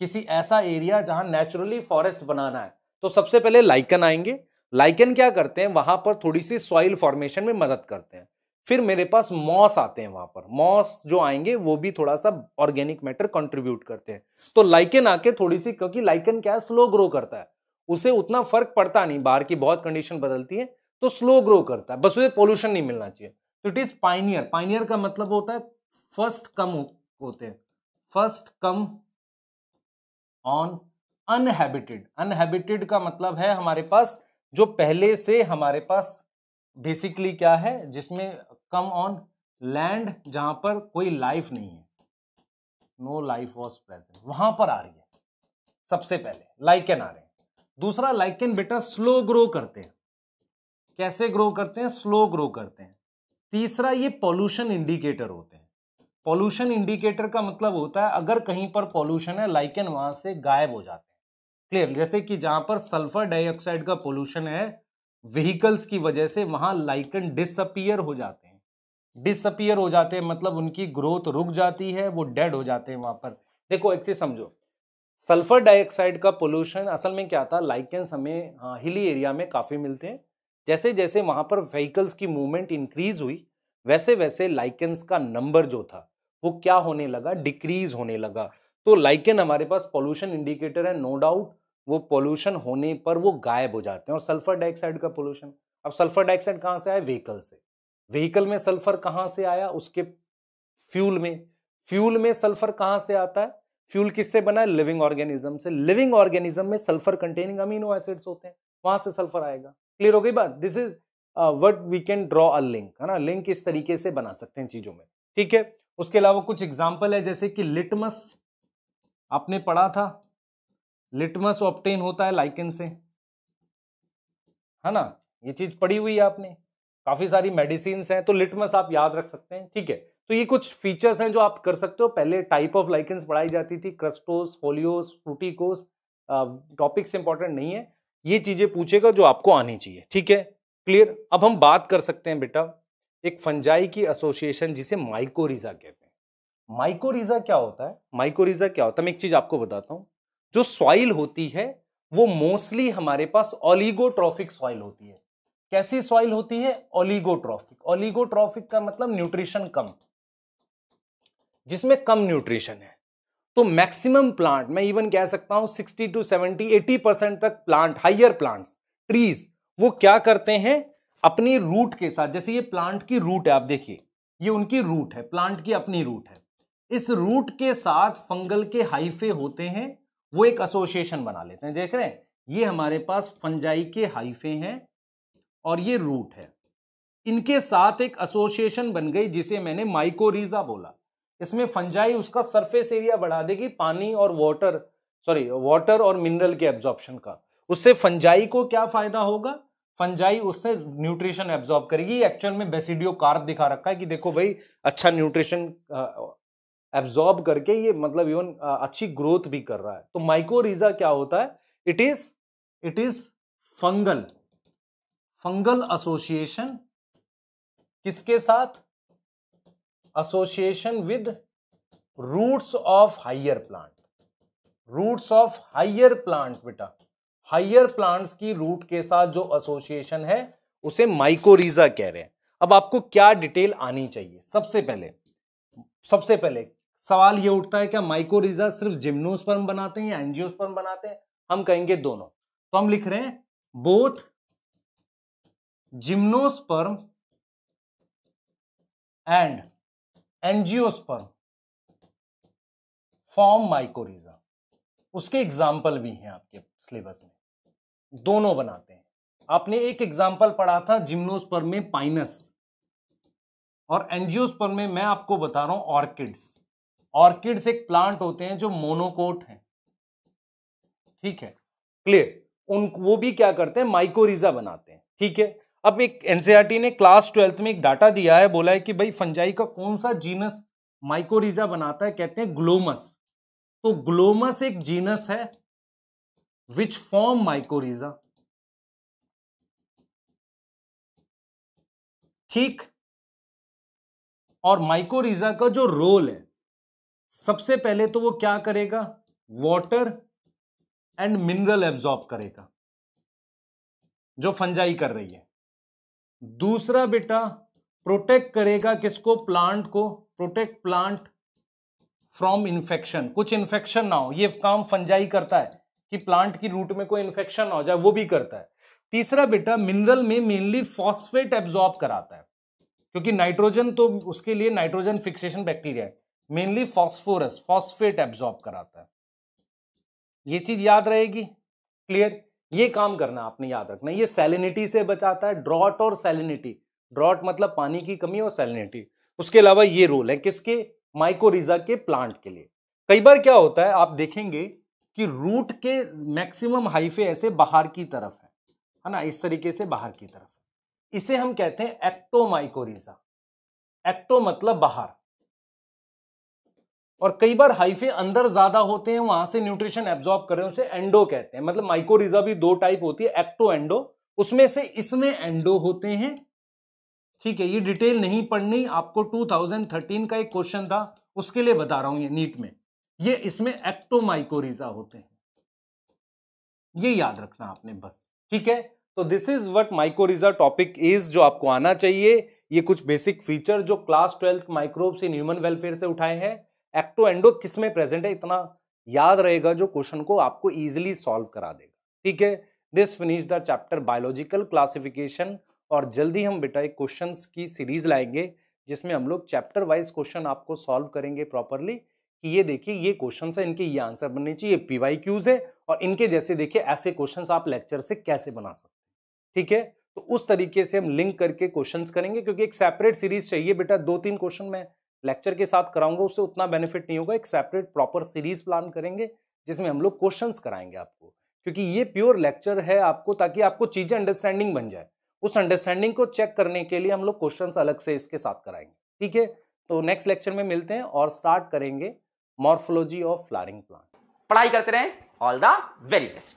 किसी ऐसा एरिया जहां नेचुरली फॉरेस्ट बनाना है तो सबसे पहले लाइकन आएंगे लाइकन क्या करते हैं वहां पर थोड़ी सी सॉइल फॉर्मेशन में मदद करते हैं फिर मेरे पास मॉस आते हैं वहां पर मॉस जो आएंगे वो भी थोड़ा सा ऑर्गेनिक मैटर कंट्रीब्यूट करते हैं तो लाइकन आके थोड़ी सी क्योंकि लाइकन क्या है स्लो ग्रो करता है उसे उतना फर्क पड़ता नहीं बाहर की बहुत कंडीशन बदलती है तो स्लो ग्रो करता है बस उसे पोल्यूशन नहीं मिलना चाहिए तो इट इज पाइनियर पाइनियर का मतलब होता है फर्स्ट कम होते हैं फर्स्ट कम ऑन अनहैबिटेड अनहैबिटेड का मतलब है हमारे पास जो पहले से हमारे पास बेसिकली क्या है जिसमें कम ऑन लैंड जहां पर कोई लाइफ नहीं है नो लाइफ वॉज प्रेजेंट वहां पर आ रही है सबसे पहले लाइकन आ रहे हैं दूसरा लाइकन बेटा स्लो ग्रो करते हैं कैसे ग्रो करते हैं स्लो ग्रो करते हैं तीसरा ये पॉल्यूशन इंडिकेटर होते हैं पॉल्यूशन इंडिकेटर का मतलब होता है अगर कहीं पर पॉल्यूशन है लाइकन वहां से गायब हो जाते हैं क्लियर जैसे कि जहां पर सल्फर डाइऑक्साइड का पॉल्यूशन है व्हीकल्स की वजह से वहां लाइकन डिसअपियर हो जाते हैं डिसअपियर हो जाते हैं मतलब उनकी ग्रोथ रुक जाती है वो डेड हो जाते हैं वहां पर देखो एक चीज समझो सल्फर डाइऑक्साइड का पोल्यूशन असल में क्या था लाइकेंस हमें हाँ, हिली एरिया में काफ़ी मिलते हैं जैसे जैसे वहाँ पर व्हीकल्स की मूवमेंट इंक्रीज हुई वैसे वैसे लाइकेंस का नंबर जो था वो क्या होने लगा डिक्रीज होने लगा तो लाइकेन हमारे पास पोल्यूशन इंडिकेटर है नो डाउट वो पोल्यूशन होने पर वो गायब हो जाते हैं और सल्फर डाइऑक्साइड का पोल्यूशन अब सल्फर डाइऑक्साइड कहाँ से आया व्हीकल से व्हीकल में सल्फर कहाँ से आया उसके फ्यूल में फ्यूल में सल्फर कहाँ से आता है फ्यूल किससे बना है लिविंग ऑर्गेनिज्म से लिविंग ऑर्गेनिज्म में सल्फर कंटेनिंग अमीनो एसिड्स होते हैं वहां से सल्फर आएगा क्लियर हो गई बात this is what we can draw a link है ना लिंक इस तरीके से बना सकते हैं चीजों में ठीक है उसके अलावा कुछ एग्जाम्पल है जैसे कि लिटमस आपने पढ़ा था लिटमस ऑप्टेन होता है लाइकन से है ना ये चीज पड़ी हुई है आपने काफी सारी मेडिसिन हैं तो लिटमस आप याद रख सकते हैं ठीक है तो ये कुछ फीचर्स हैं जो आप कर सकते हो पहले टाइप ऑफ लाइकन्स पढ़ाई जाती थी क्रस्टोस फोलियोस फ्रूटिकोस टॉपिक्स इंपॉर्टेंट नहीं है ये चीजें पूछेगा जो आपको आनी चाहिए ठीक है क्लियर अब हम बात कर सकते हैं बेटा एक फंजाई की एसोसिएशन जिसे माइकोरिजा कहते हैं माइकोरिजा क्या होता है माइकोरिजा क्या होता है मैं एक चीज आपको बताता हूँ जो सॉइल होती है वो मोस्टली हमारे पास ऑलिगोट्रॉफिक सॉइल होती है कैसी सॉइल होती है ऑलिगोट्रॉफिक ऑलिगोट्रॉफिक का मतलब न्यूट्रिशन कम जिसमें कम न्यूट्रिशन है तो मैक्सिमम प्लांट मैं इवन कह सकता हूं 60 टू 70 80 परसेंट तक प्लांट हाइयर प्लांट्स ट्रीज वो क्या करते हैं अपनी रूट के साथ जैसे ये प्लांट की रूट है आप देखिए ये उनकी रूट है प्लांट की अपनी रूट है इस रूट के साथ फंगल के हाइफे होते हैं वो एक एसोसिएशन बना लेते हैं देख रहे हैं ये हमारे पास फंजाई के हाइफे हैं और ये रूट है इनके साथ एक एसोसिएशन बन गई जिसे मैंने माइकोरीजा बोला इसमें फंजाई उसका सरफेस एरिया बढ़ा देगी पानी और वाटर सॉरी वाटर और मिनरल के एब्जॉर्प्शन का उससे फंजाई को क्या फायदा होगा फंजाई उससे न्यूट्रिशन एब्जॉर्ब करेगी एक्चुअल में बेसिडियो कार्प दिखा रखा है कि देखो भाई अच्छा न्यूट्रिशन एब्जॉर्ब करके ये मतलब इवन uh, अच्छी ग्रोथ भी कर रहा है तो माइकोरिजा क्या होता है it is it is fungal fungal association किसके साथ association with roots of higher plant roots of higher plant बेटा हाइयर प्लांट्स की रूट के साथ जो एसोसिएशन है उसे माइकोरिजा कह रहे हैं अब आपको क्या डिटेल आनी चाहिए सबसे पहले सबसे पहले सवाल ये उठता है क्या माइकोरिजा सिर्फ जिम्नोस्पर्म बनाते हैं या एंजियोस्पर्म बनाते हैं हम कहेंगे दोनों तो हम लिख रहे हैं both gymnosperm and angiosperm form mycorrhiza उसके एग्जाम्पल भी हैं आपके सिलेबस में दोनों बनाते हैं आपने एक एग्जाम्पल पढ़ा था जिम्नोस्पर्म में पाइनस और एंजियोस्पर्म में मैं आपको बता रहा हूं ऑर्किड्स ऑर्किड्स एक प्लांट होते हैं जो मोनोकोट हैं ठीक है क्लियर उन वो भी क्या करते हैं माइकोरिजा बनाते हैं ठीक है अब एक एनसीईआरटी ने क्लास ट्वेल्थ में एक डाटा दिया है बोला है कि भाई फंजाई का कौन सा जीनस माइकोरिजा बनाता है कहते हैं ग्लोमस तो ग्लोमस एक जीनस है विच फॉर्म माइकोरिजा ठीक और माइकोरिजा का जो रोल है सबसे पहले तो वो क्या करेगा वाटर एंड मिनरल एब्जॉर्ब करेगा जो फंजाई कर रही है दूसरा बेटा प्रोटेक्ट करेगा किसको प्लांट को प्रोटेक्ट प्लांट फ्रॉम इंफेक्शन कुछ इंफेक्शन ना हो ये काम फंजाई करता है कि प्लांट की रूट में कोई इंफेक्शन ना हो जाए वो भी करता है तीसरा बेटा मिनरल में मेनली फॉस्फेट एब्जॉर्ब कराता है क्योंकि नाइट्रोजन तो उसके लिए नाइट्रोजन फिक्सेशन बैक्टीरिया है मेनली फॉस्फोरस फॉस्फेट एब्जॉर्ब कराता है ये चीज याद रहेगी क्लियर ये काम करना आपने याद रखना ये सैलिनिटी से बचाता है ड्रॉट और सैलिनिटी ड्रॉट मतलब पानी की कमी और सैलिनिटी उसके अलावा ये रोल है किसके माइकोरिजा के प्लांट के लिए कई बार क्या होता है आप देखेंगे कि रूट के मैक्सिमम हाइफे ऐसे बाहर की तरफ है है ना इस तरीके से बाहर की तरफ इसे हम कहते हैं एक्टोमाइकोरिजा एक्टो मतलब बाहर और कई बार हाइफे अंदर ज्यादा होते हैं वहां से न्यूट्रिशन एब्जॉर्ब कर रहे हैं उसे एंडो कहते हैं मतलब माइकोरिजा भी दो टाइप होती है एक्टो एंडो उसमें से इसमें एंडो होते हैं ठीक है ये डिटेल नहीं पढ़नी आपको 2013 का एक क्वेश्चन था उसके लिए बता रहा हूं ये नीट में ये इसमें एक्टोमाइकोरिजा होते हैं ये याद रखना आपने बस ठीक है तो this is what mycorrhiza topic is जो आपको आना चाहिए ये कुछ बेसिक फीचर जो class twelfth microbes in human welfare से उठाए हैं एक्टो एंडो किस में प्रेजेंट है इतना याद रहेगा जो क्वेश्चन को आपको ईजिली सॉल्व करा देगा ठीक है this finish the chapter biological classification और जल्दी हम बेटा एक क्वेश्चन की सीरीज लाएंगे जिसमें हम लोग चैप्टर वाइज क्वेश्चन आपको सॉल्व करेंगे प्रॉपरली कि ये देखिए ये क्वेश्चन है इनके ये आंसर बनने चाहिए पी वाई क्यूज है और इनके जैसे देखिए ऐसे क्वेश्चन आप लेक्चर से कैसे बना सकते हैं ठीक है तो उस तरीके से हम लिंक करके क्वेश्चंस करेंगे क्योंकि एक सेपरेट सीरीज चाहिए बेटा दो तीन क्वेश्चन में लेक्चर के साथ कराऊंगा उससे उतना बेनिफिट नहीं होगा एक सेपरेट प्रॉपर सीरीज प्लान करेंगे जिसमें हम लोग क्वेश्चंस कराएंगे आपको क्योंकि ये प्योर लेक्चर है आपको ताकि आपको चीज़ें अंडरस्टैंडिंग बन जाए उस अंडरस्टैंडिंग को चेक करने के लिए हम लोग क्वेश्चन अलग से इसके साथ कराएंगे ठीक है तो नेक्स्ट लेक्चर में मिलते हैं और स्टार्ट करेंगे मॉर्फोलॉजी ऑफ फ्लारिंग प्लांट पढ़ाई करते रहे ऑल द वेरी बेस्ट